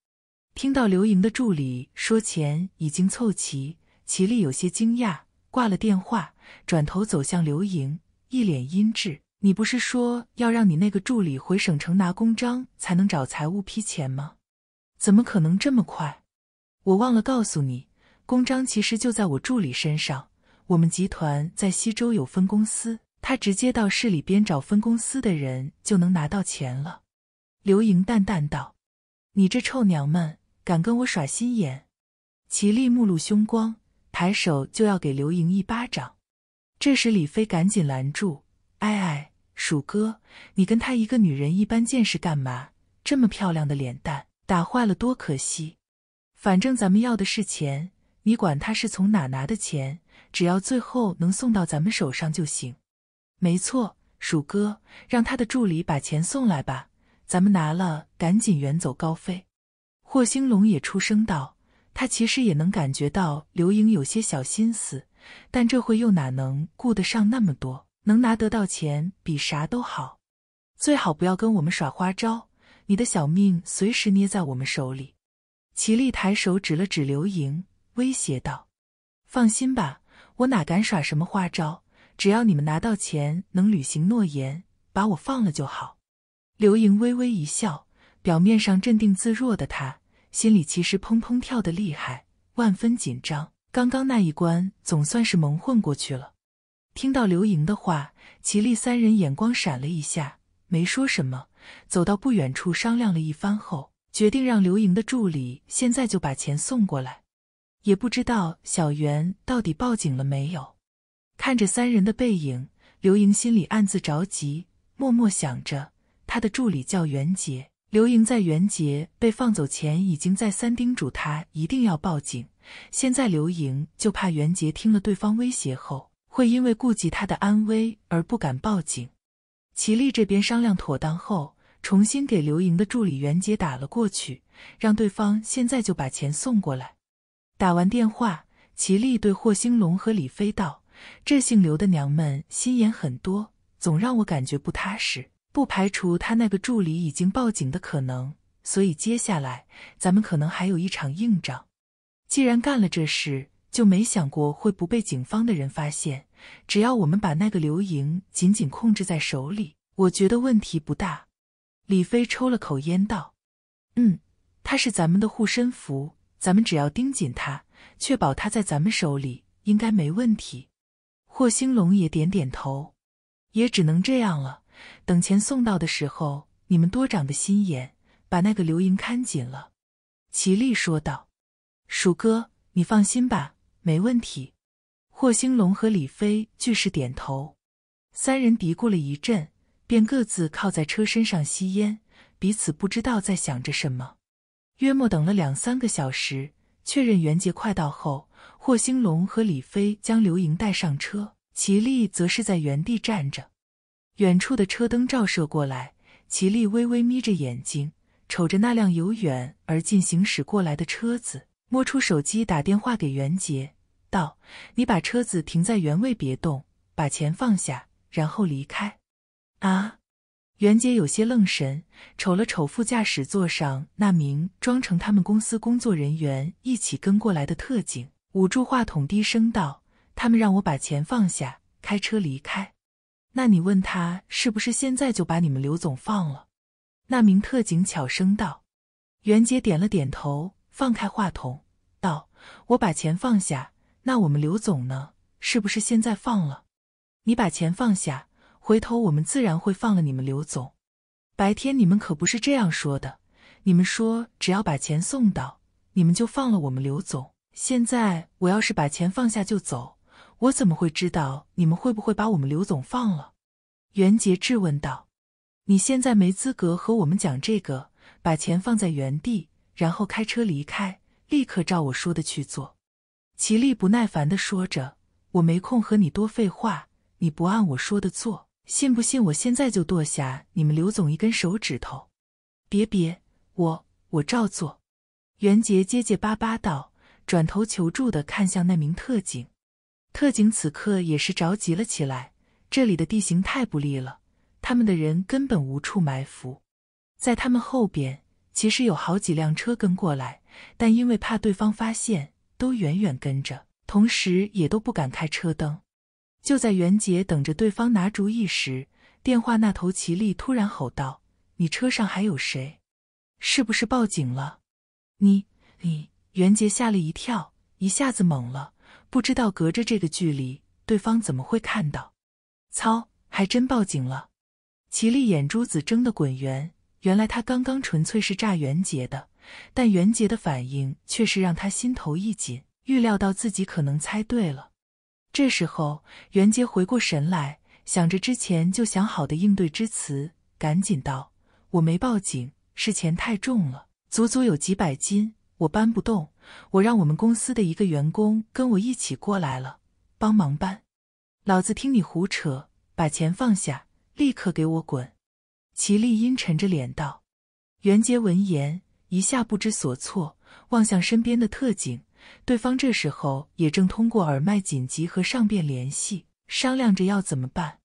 Speaker 1: 听到刘莹的助理说钱已经凑齐，齐力有些惊讶，挂了电话，转头走向刘莹，一脸阴鸷：“你不是说要让你那个助理回省城拿公章才能找财务批钱吗？怎么可能这么快？我忘了告诉你，公章其实就在我助理身上。我们集团在西州有分公司。”他直接到市里边找分公司的人就能拿到钱了，刘莹淡淡道：“你这臭娘们，敢跟我耍心眼！”齐丽目露凶光，抬手就要给刘莹一巴掌。这时李飞赶紧拦住：“哎哎，鼠哥，你跟她一个女人一般见识干嘛？这么漂亮的脸蛋，打坏了多可惜。反正咱们要的是钱，你管他是从哪拿的钱，只要最后能送到咱们手上就行。”没错，鼠哥，让他的助理把钱送来吧，咱们拿了赶紧远走高飞。霍兴龙也出声道，他其实也能感觉到刘莹有些小心思，但这会又哪能顾得上那么多？能拿得到钱比啥都好。最好不要跟我们耍花招，你的小命随时捏在我们手里。齐力抬手指了指刘莹，威胁道：“放心吧，我哪敢耍什么花招。”只要你们拿到钱，能履行诺言，把我放了就好。刘莹微微一笑，表面上镇定自若的她，心里其实砰砰跳的厉害，万分紧张。刚刚那一关总算是蒙混过去了。听到刘莹的话，齐力三人眼光闪了一下，没说什么，走到不远处商量了一番后，决定让刘莹的助理现在就把钱送过来。也不知道小袁到底报警了没有。看着三人的背影，刘莹心里暗自着急，默默想着她的助理叫袁杰。刘莹在袁杰被放走前已经再三叮嘱他一定要报警。现在刘莹就怕袁杰听了对方威胁后，会因为顾及他的安危而不敢报警。齐力这边商量妥当后，重新给刘莹的助理袁杰打了过去，让对方现在就把钱送过来。打完电话，齐力对霍兴龙和李飞道。这姓刘的娘们心眼很多，总让我感觉不踏实。不排除她那个助理已经报警的可能，所以接下来咱们可能还有一场硬仗。既然干了这事，就没想过会不被警方的人发现。只要我们把那个刘莹紧紧控制在手里，我觉得问题不大。李飞抽了口烟道：“嗯，他是咱们的护身符，咱们只要盯紧他，确保他在咱们手里，应该没问题。”霍兴龙也点点头，也只能这样了。等钱送到的时候，你们多长个心眼，把那个刘莹看紧了。”齐力说道。“鼠哥，你放心吧，没问题。”霍兴龙和李飞俱是点头。三人嘀咕了一阵，便各自靠在车身上吸烟，彼此不知道在想着什么。约莫等了两三个小时。确认袁杰快到后，霍星龙和李飞将刘莹带上车，齐力则是在原地站着。远处的车灯照射过来，齐力微微眯着眼睛，瞅着那辆由远而近行驶过来的车子，摸出手机打电话给袁杰，道：“你把车子停在原位，别动，把钱放下，然后离开。”啊。袁杰有些愣神，瞅了瞅副驾驶座上那名装成他们公司工作人员一起跟过来的特警，捂住话筒低声道：“他们让我把钱放下，开车离开。”“那你问他是不是现在就把你们刘总放了？”那名特警悄声道。袁杰点了点头，放开话筒道：“我把钱放下，那我们刘总呢？是不是现在放了？”“你把钱放下。”回头我们自然会放了你们刘总。白天你们可不是这样说的，你们说只要把钱送到，你们就放了我们刘总。现在我要是把钱放下就走，我怎么会知道你们会不会把我们刘总放了？袁杰质问道。你现在没资格和我们讲这个，把钱放在原地，然后开车离开，立刻照我说的去做。齐丽不耐烦地说着，我没空和你多废话，你不按我说的做。信不信我现在就剁下你们刘总一根手指头？别别，我我照做。”袁杰结结巴巴道，转头求助的看向那名特警。特警此刻也是着急了起来，这里的地形太不利了，他们的人根本无处埋伏。在他们后边，其实有好几辆车跟过来，但因为怕对方发现，都远远跟着，同时也都不敢开车灯。就在袁杰等着对方拿主意时，电话那头齐力突然吼道：“你车上还有谁？是不是报警了？”你你，袁杰吓了一跳，一下子懵了，不知道隔着这个距离，对方怎么会看到？操，还真报警了！齐力眼珠子睁得滚圆。原来他刚刚纯粹是诈袁杰的，但袁杰的反应却是让他心头一紧，预料到自己可能猜对了。这时候，袁杰回过神来，想着之前就想好的应对之词，赶紧道：“我没报警，是钱太重了，足足有几百斤，我搬不动。我让我们公司的一个员工跟我一起过来了，帮忙搬。”“老子听你胡扯，把钱放下，立刻给我滚！”齐丽阴沉着脸道。袁杰闻言，一下不知所措，望向身边的特警。对方这时候也正通过耳麦紧急和上边联系，商量着要怎么办。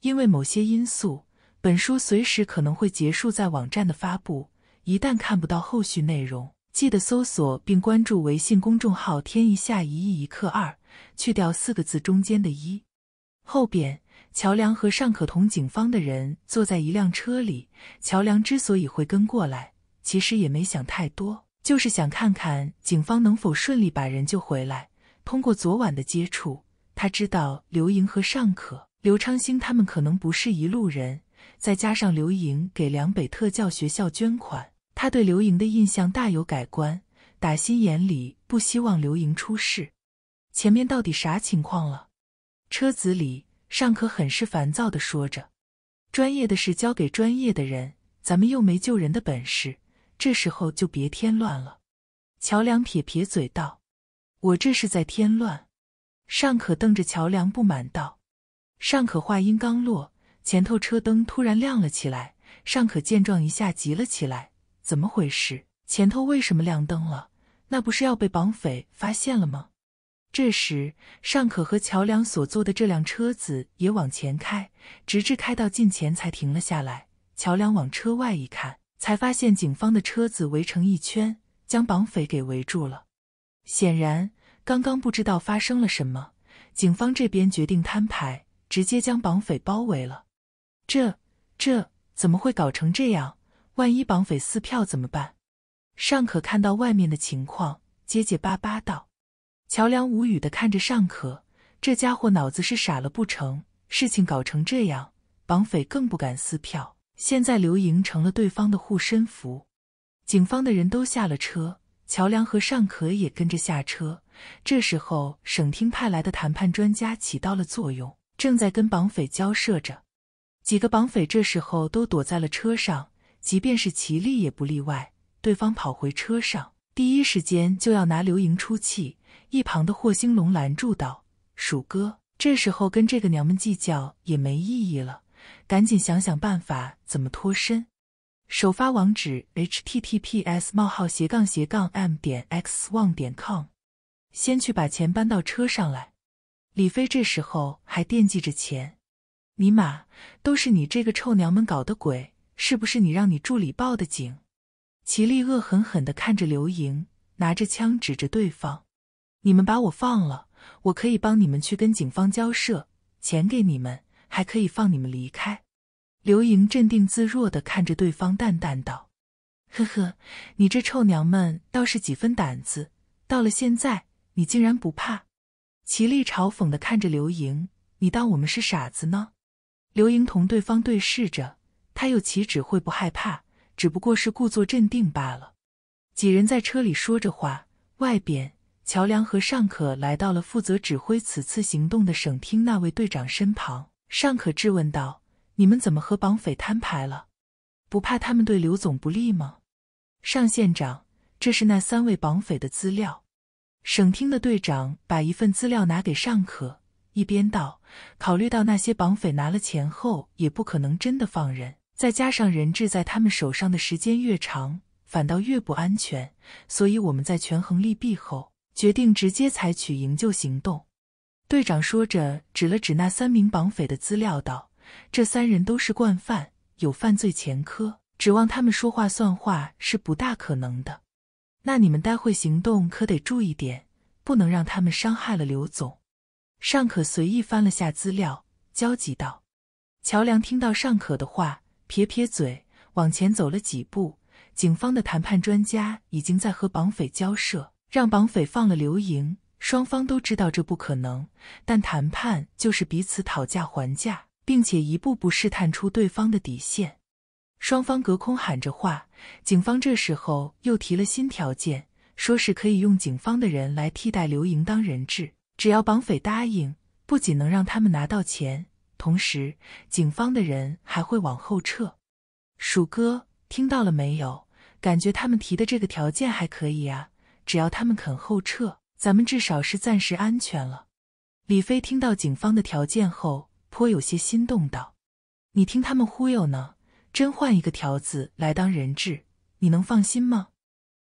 Speaker 1: 因为某些因素，本书随时可能会结束在网站的发布。一旦看不到后续内容，记得搜索并关注微信公众号“天一下一亿一克二”，去掉四个字中间的一。后边，乔梁和尚可同警方的人坐在一辆车里。乔梁之所以会跟过来，其实也没想太多。就是想看看警方能否顺利把人救回来。通过昨晚的接触，他知道刘莹和尚可、刘昌兴他们可能不是一路人。再加上刘莹给梁北特教学校捐款，他对刘莹的印象大有改观，打心眼里不希望刘莹出事。前面到底啥情况了？车子里尚可很是烦躁地说着：“专业的事交给专业的人，咱们又没救人的本事。”这时候就别添乱了。”乔梁撇撇嘴道，“我这是在添乱。”尚可瞪着乔梁不满道。尚可话音刚落，前头车灯突然亮了起来。尚可见状一下急了起来：“怎么回事？前头为什么亮灯了？那不是要被绑匪发现了吗？”这时，尚可和乔梁所坐的这辆车子也往前开，直至开到近前才停了下来。乔梁往车外一看。才发现，警方的车子围成一圈，将绑匪给围住了。显然，刚刚不知道发生了什么，警方这边决定摊牌，直接将绑匪包围了。这、这怎么会搞成这样？万一绑匪撕票怎么办？尚可看到外面的情况，结结巴巴道：“乔梁无语的看着尚可，这家伙脑子是傻了不成？事情搞成这样，绑匪更不敢撕票。”现在刘莹成了对方的护身符，警方的人都下了车，乔梁和尚可也跟着下车。这时候，省厅派来的谈判专家起到了作用，正在跟绑匪交涉着。几个绑匪这时候都躲在了车上，即便是齐力也不例外。对方跑回车上，第一时间就要拿刘莹出气。一旁的霍星龙拦住道：“鼠哥，这时候跟这个娘们计较也没意义了。”赶紧想想办法，怎么脱身？首发网址：h t t p s：冒号斜杠斜杠 m 点 x 望 n 点 com。先去把钱搬到车上来。李飞这时候还惦记着钱。尼玛，都是你这个臭娘们搞的鬼！是不是你让你助理报的警？齐力恶狠狠的看着刘莹，拿着枪指着对方。你们把我放了，我可以帮你们去跟警方交涉，钱给你们。还可以放你们离开。刘莹镇定自若的看着对方，淡淡道：“呵呵，你这臭娘们倒是几分胆子，到了现在，你竟然不怕。”齐力嘲讽的看着刘莹：“你当我们是傻子呢？”刘莹同对方对视着，她又岂止会不害怕，只不过是故作镇定罢了。几人在车里说着话，外边，乔梁和尚可来到了负责指挥此次行动的省厅那位队长身旁。尚可质问道：“你们怎么和绑匪摊牌了？不怕他们对刘总不利吗？”尚县长，这是那三位绑匪的资料。省厅的队长把一份资料拿给尚可，一边道：“考虑到那些绑匪拿了钱后，也不可能真的放人，再加上人质在他们手上的时间越长，反倒越不安全，所以我们在权衡利弊后，决定直接采取营救行动。”队长说着，指了指那三名绑匪的资料，道：“这三人都是惯犯，有犯罪前科，指望他们说话算话是不大可能的。那你们待会行动可得注意点，不能让他们伤害了刘总。”尚可随意翻了下资料，焦急道：“乔梁，听到尚可的话，撇撇嘴，往前走了几步。警方的谈判专家已经在和绑匪交涉，让绑匪放了刘莹。”双方都知道这不可能，但谈判就是彼此讨价还价，并且一步步试探出对方的底线。双方隔空喊着话，警方这时候又提了新条件，说是可以用警方的人来替代刘莹当人质，只要绑匪答应，不仅能让他们拿到钱，同时警方的人还会往后撤。鼠哥，听到了没有？感觉他们提的这个条件还可以啊，只要他们肯后撤。咱们至少是暂时安全了。李飞听到警方的条件后，颇有些心动，道：“你听他们忽悠呢？真换一个条子来当人质，你能放心吗？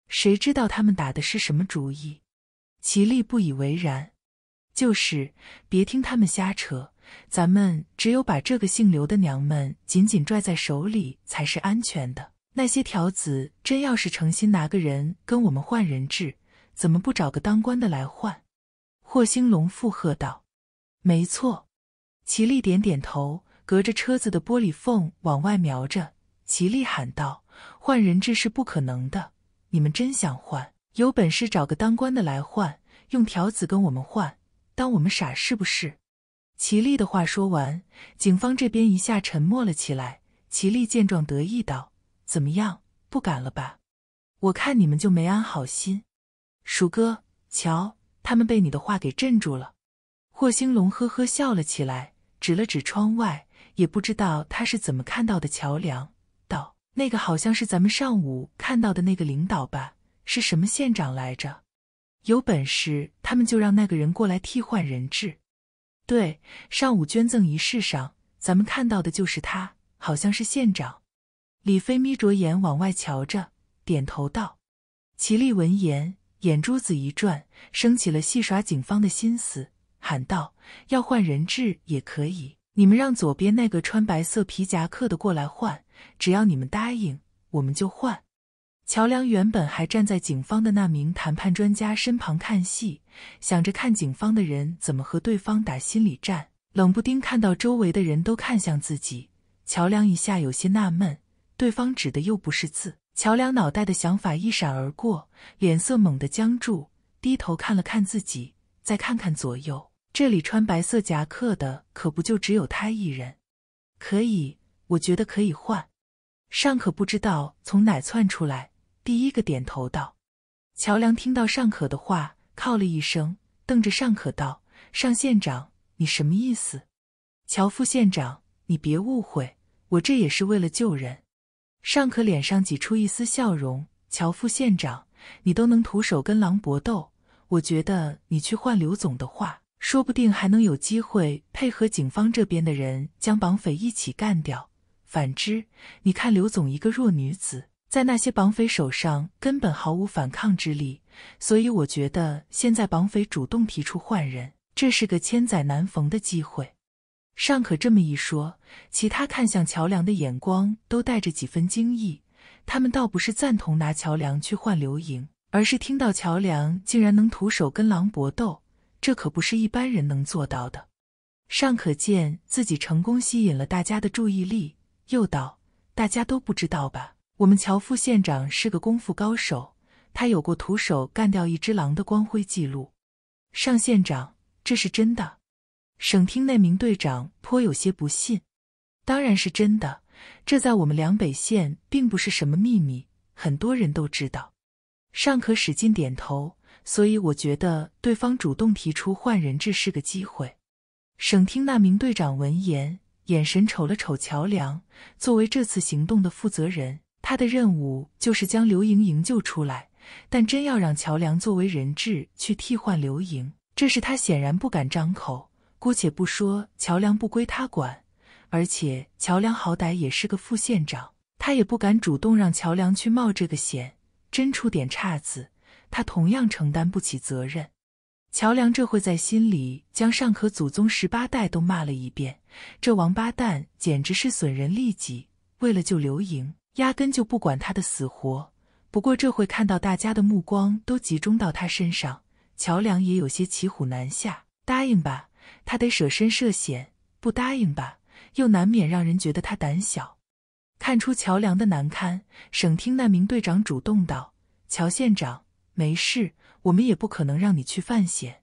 Speaker 1: 谁知道他们打的是什么主意？”齐力不以为然：“就是，别听他们瞎扯。咱们只有把这个姓刘的娘们紧紧拽在手里，才是安全的。那些条子真要是诚心拿个人跟我们换人质。”怎么不找个当官的来换？霍兴龙附和道：“没错。”齐力点点头，隔着车子的玻璃缝往外瞄着。齐力喊道：“换人质是不可能的，你们真想换，有本事找个当官的来换，用条子跟我们换，当我们傻是不是？”齐力的话说完，警方这边一下沉默了起来。齐力见状，得意道：“怎么样，不敢了吧？我看你们就没安好心。”鼠哥，瞧，他们被你的话给镇住了。霍兴龙呵呵笑了起来，指了指窗外，也不知道他是怎么看到的桥梁，道：“那个好像是咱们上午看到的那个领导吧？是什么县长来着？有本事他们就让那个人过来替换人质。”对，上午捐赠仪式上咱们看到的就是他，好像是县长。李飞眯着眼往外瞧着，点头道：“齐力，闻言。”眼珠子一转，生起了戏耍警方的心思，喊道：“要换人质也可以，你们让左边那个穿白色皮夹克的过来换，只要你们答应，我们就换。”乔梁原本还站在警方的那名谈判专家身旁看戏，想着看警方的人怎么和对方打心理战，冷不丁看到周围的人都看向自己，乔梁一下有些纳闷，对方指的又不是字。乔梁脑袋的想法一闪而过，脸色猛地僵住，低头看了看自己，再看看左右，这里穿白色夹克的可不就只有他一人？可以，我觉得可以换。尚可不知道从哪窜出来，第一个点头道：“乔梁，听到尚可的话，靠了一声，瞪着尚可道：‘尚县长，你什么意思？’乔副县长，你别误会，我这也是为了救人。”尚可脸上挤出一丝笑容，乔副县长，你都能徒手跟狼搏斗，我觉得你去换刘总的话，说不定还能有机会配合警方这边的人将绑匪一起干掉。反之，你看刘总一个弱女子，在那些绑匪手上根本毫无反抗之力，所以我觉得现在绑匪主动提出换人，这是个千载难逢的机会。尚可这么一说，其他看向乔梁的眼光都带着几分惊异。他们倒不是赞同拿乔梁去换刘莹，而是听到乔梁竟然能徒手跟狼搏斗，这可不是一般人能做到的。尚可见自己成功吸引了大家的注意力，又道：“大家都不知道吧？我们乔副县长是个功夫高手，他有过徒手干掉一只狼的光辉记录。”尚县长，这是真的。省厅那名队长颇有些不信，当然是真的，这在我们梁北县并不是什么秘密，很多人都知道。尚可使劲点头，所以我觉得对方主动提出换人质是个机会。省厅那名队长闻言，眼神瞅了瞅乔梁。作为这次行动的负责人，他的任务就是将刘莹营救出来，但真要让乔梁作为人质去替换刘莹，这是他显然不敢张口。姑且不说乔梁不归他管，而且乔梁好歹也是个副县长，他也不敢主动让乔梁去冒这个险。真出点岔子，他同样承担不起责任。乔梁这会在心里将尚可祖宗十八代都骂了一遍，这王八蛋简直是损人利己，为了救刘盈，压根就不管他的死活。不过这会看到大家的目光都集中到他身上，乔梁也有些骑虎难下，答应吧。他得舍身涉险，不答应吧，又难免让人觉得他胆小。看出乔梁的难堪，省厅那名队长主动道：“乔县长，没事，我们也不可能让你去犯险。”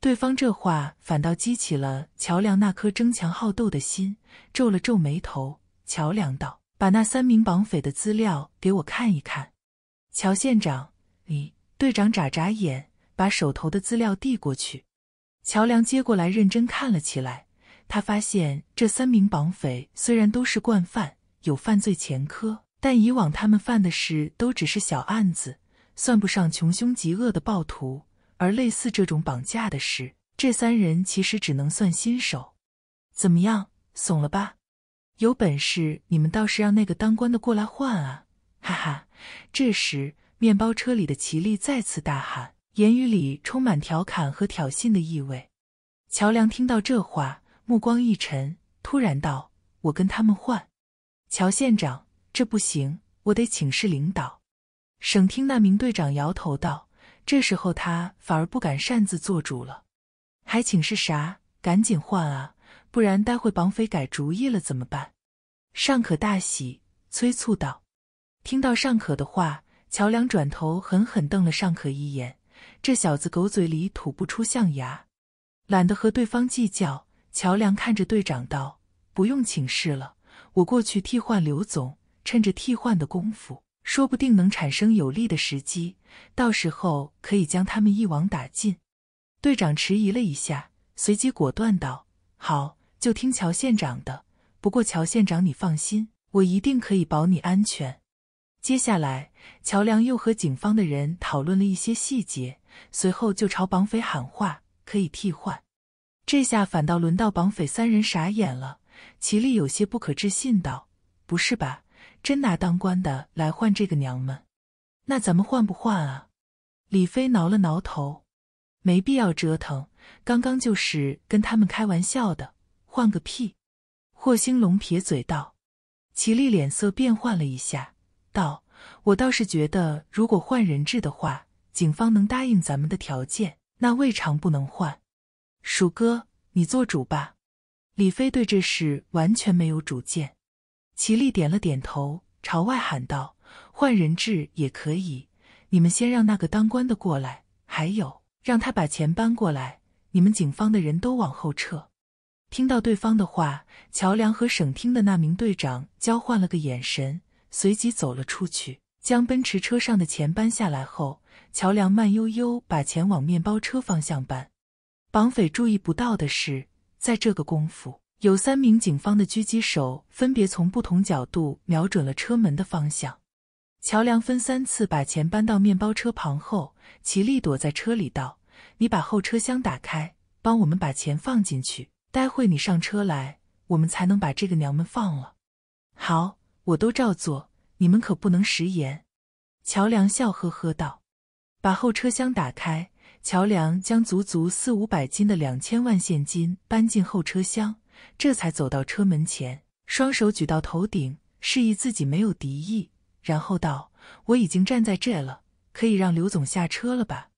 Speaker 1: 对方这话反倒激起了乔梁那颗争强好斗的心，皱了皱眉头。乔梁道：“把那三名绑匪的资料给我看一看。”“乔县长，你？”队长眨眨眼，把手头的资料递过去。乔梁接过来，认真看了起来。他发现这三名绑匪虽然都是惯犯，有犯罪前科，但以往他们犯的事都只是小案子，算不上穷凶极恶的暴徒。而类似这种绑架的事，这三人其实只能算新手。怎么样，怂了吧？有本事你们倒是让那个当官的过来换啊！哈哈。这时，面包车里的齐力再次大喊。言语里充满调侃和挑衅的意味。乔梁听到这话，目光一沉，突然道：“我跟他们换。”乔县长，这不行，我得请示领导。省厅那名队长摇头道：“这时候他反而不敢擅自做主了，还请示啥？赶紧换啊，不然待会绑匪改主意了怎么办？”尚可大喜，催促道：“听到尚可的话，乔梁转头狠狠瞪了尚可一眼。”这小子狗嘴里吐不出象牙，懒得和对方计较。乔梁看着队长道：“不用请示了，我过去替换刘总。趁着替换的功夫，说不定能产生有利的时机，到时候可以将他们一网打尽。”队长迟疑了一下，随即果断道：“好，就听乔县长的。不过乔县长，你放心，我一定可以保你安全。”接下来，乔梁又和警方的人讨论了一些细节。随后就朝绑匪喊话：“可以替换。”这下反倒轮到绑匪三人傻眼了。齐力有些不可置信道：“不是吧？真拿当官的来换这个娘们？那咱们换不换啊？”李飞挠了挠头：“没必要折腾，刚刚就是跟他们开玩笑的，换个屁。”霍兴龙撇嘴道。齐力脸色变换了一下，道：“我倒是觉得，如果换人质的话。”警方能答应咱们的条件，那未尝不能换。鼠哥，你做主吧。李飞对这事完全没有主见。齐力点了点头，朝外喊道：“换人质也可以，你们先让那个当官的过来，还有让他把钱搬过来。你们警方的人都往后撤。”听到对方的话，乔梁和省厅的那名队长交换了个眼神，随即走了出去。将奔驰车上的钱搬下来后，乔梁慢悠悠把钱往面包车方向搬。绑匪注意不到的是，在这个功夫，有三名警方的狙击手分别从不同角度瞄准了车门的方向。乔梁分三次把钱搬到面包车旁后，齐力躲在车里道：“你把后车厢打开，帮我们把钱放进去。待会你上车来，我们才能把这个娘们放了。”“好，我都照做。”你们可不能食言。”乔梁笑呵呵道，“把后车厢打开，乔梁将足足四五百斤的两千万现金搬进后车厢，这才走到车门前，双手举到头顶，示意自己没有敌意，然后道：‘我已经站在这了，可以让刘总下车了吧？’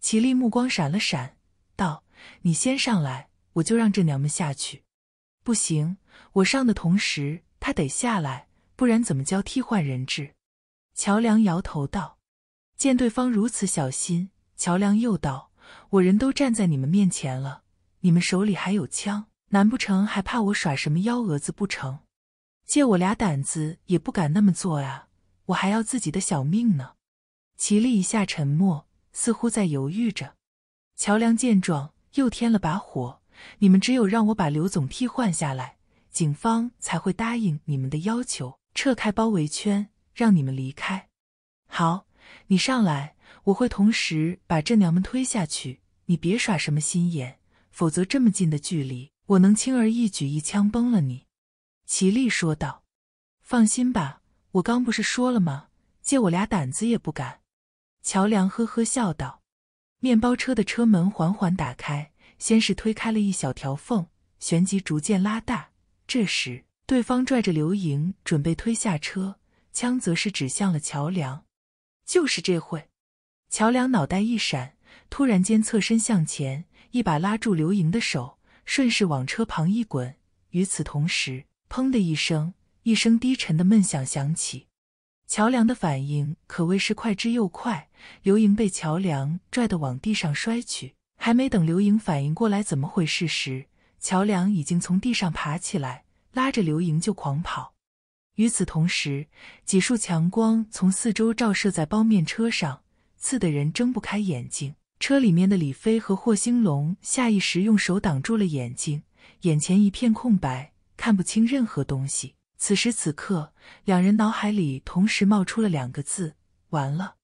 Speaker 1: 齐力目光闪了闪，道：‘你先上来，我就让这娘们下去。’不行，我上的同时，她得下来。”不然怎么交替换人质？乔梁摇头道。见对方如此小心，乔梁又道：“我人都站在你们面前了，你们手里还有枪，难不成还怕我耍什么幺蛾子不成？借我俩胆子也不敢那么做啊！我还要自己的小命呢。”齐力一下沉默，似乎在犹豫着。乔梁见状，又添了把火：“你们只有让我把刘总替换下来，警方才会答应你们的要求。”撤开包围圈，让你们离开。好，你上来，我会同时把这娘们推下去。你别耍什么心眼，否则这么近的距离，我能轻而易举一枪崩了你。”齐力说道。“放心吧，我刚不是说了吗？借我俩胆子也不敢。”乔梁呵呵笑道。面包车的车门缓缓打开，先是推开了一小条缝，旋即逐渐拉大。这时，对方拽着刘莹，准备推下车，枪则是指向了桥梁。就是这会，桥梁脑袋一闪，突然间侧身向前，一把拉住刘莹的手，顺势往车旁一滚。与此同时，砰的一声，一声低沉的闷响响起。桥梁的反应可谓是快之又快，刘莹被桥梁拽得往地上摔去。还没等刘莹反应过来怎么回事时，桥梁已经从地上爬起来。拉着刘莹就狂跑，与此同时，几束强光从四周照射在包面车上，刺得人睁不开眼睛。车里面的李飞和霍兴龙下意识用手挡住了眼睛，眼前一片空白，看不清任何东西。此时此刻，两人脑海里同时冒出了两个字：完了。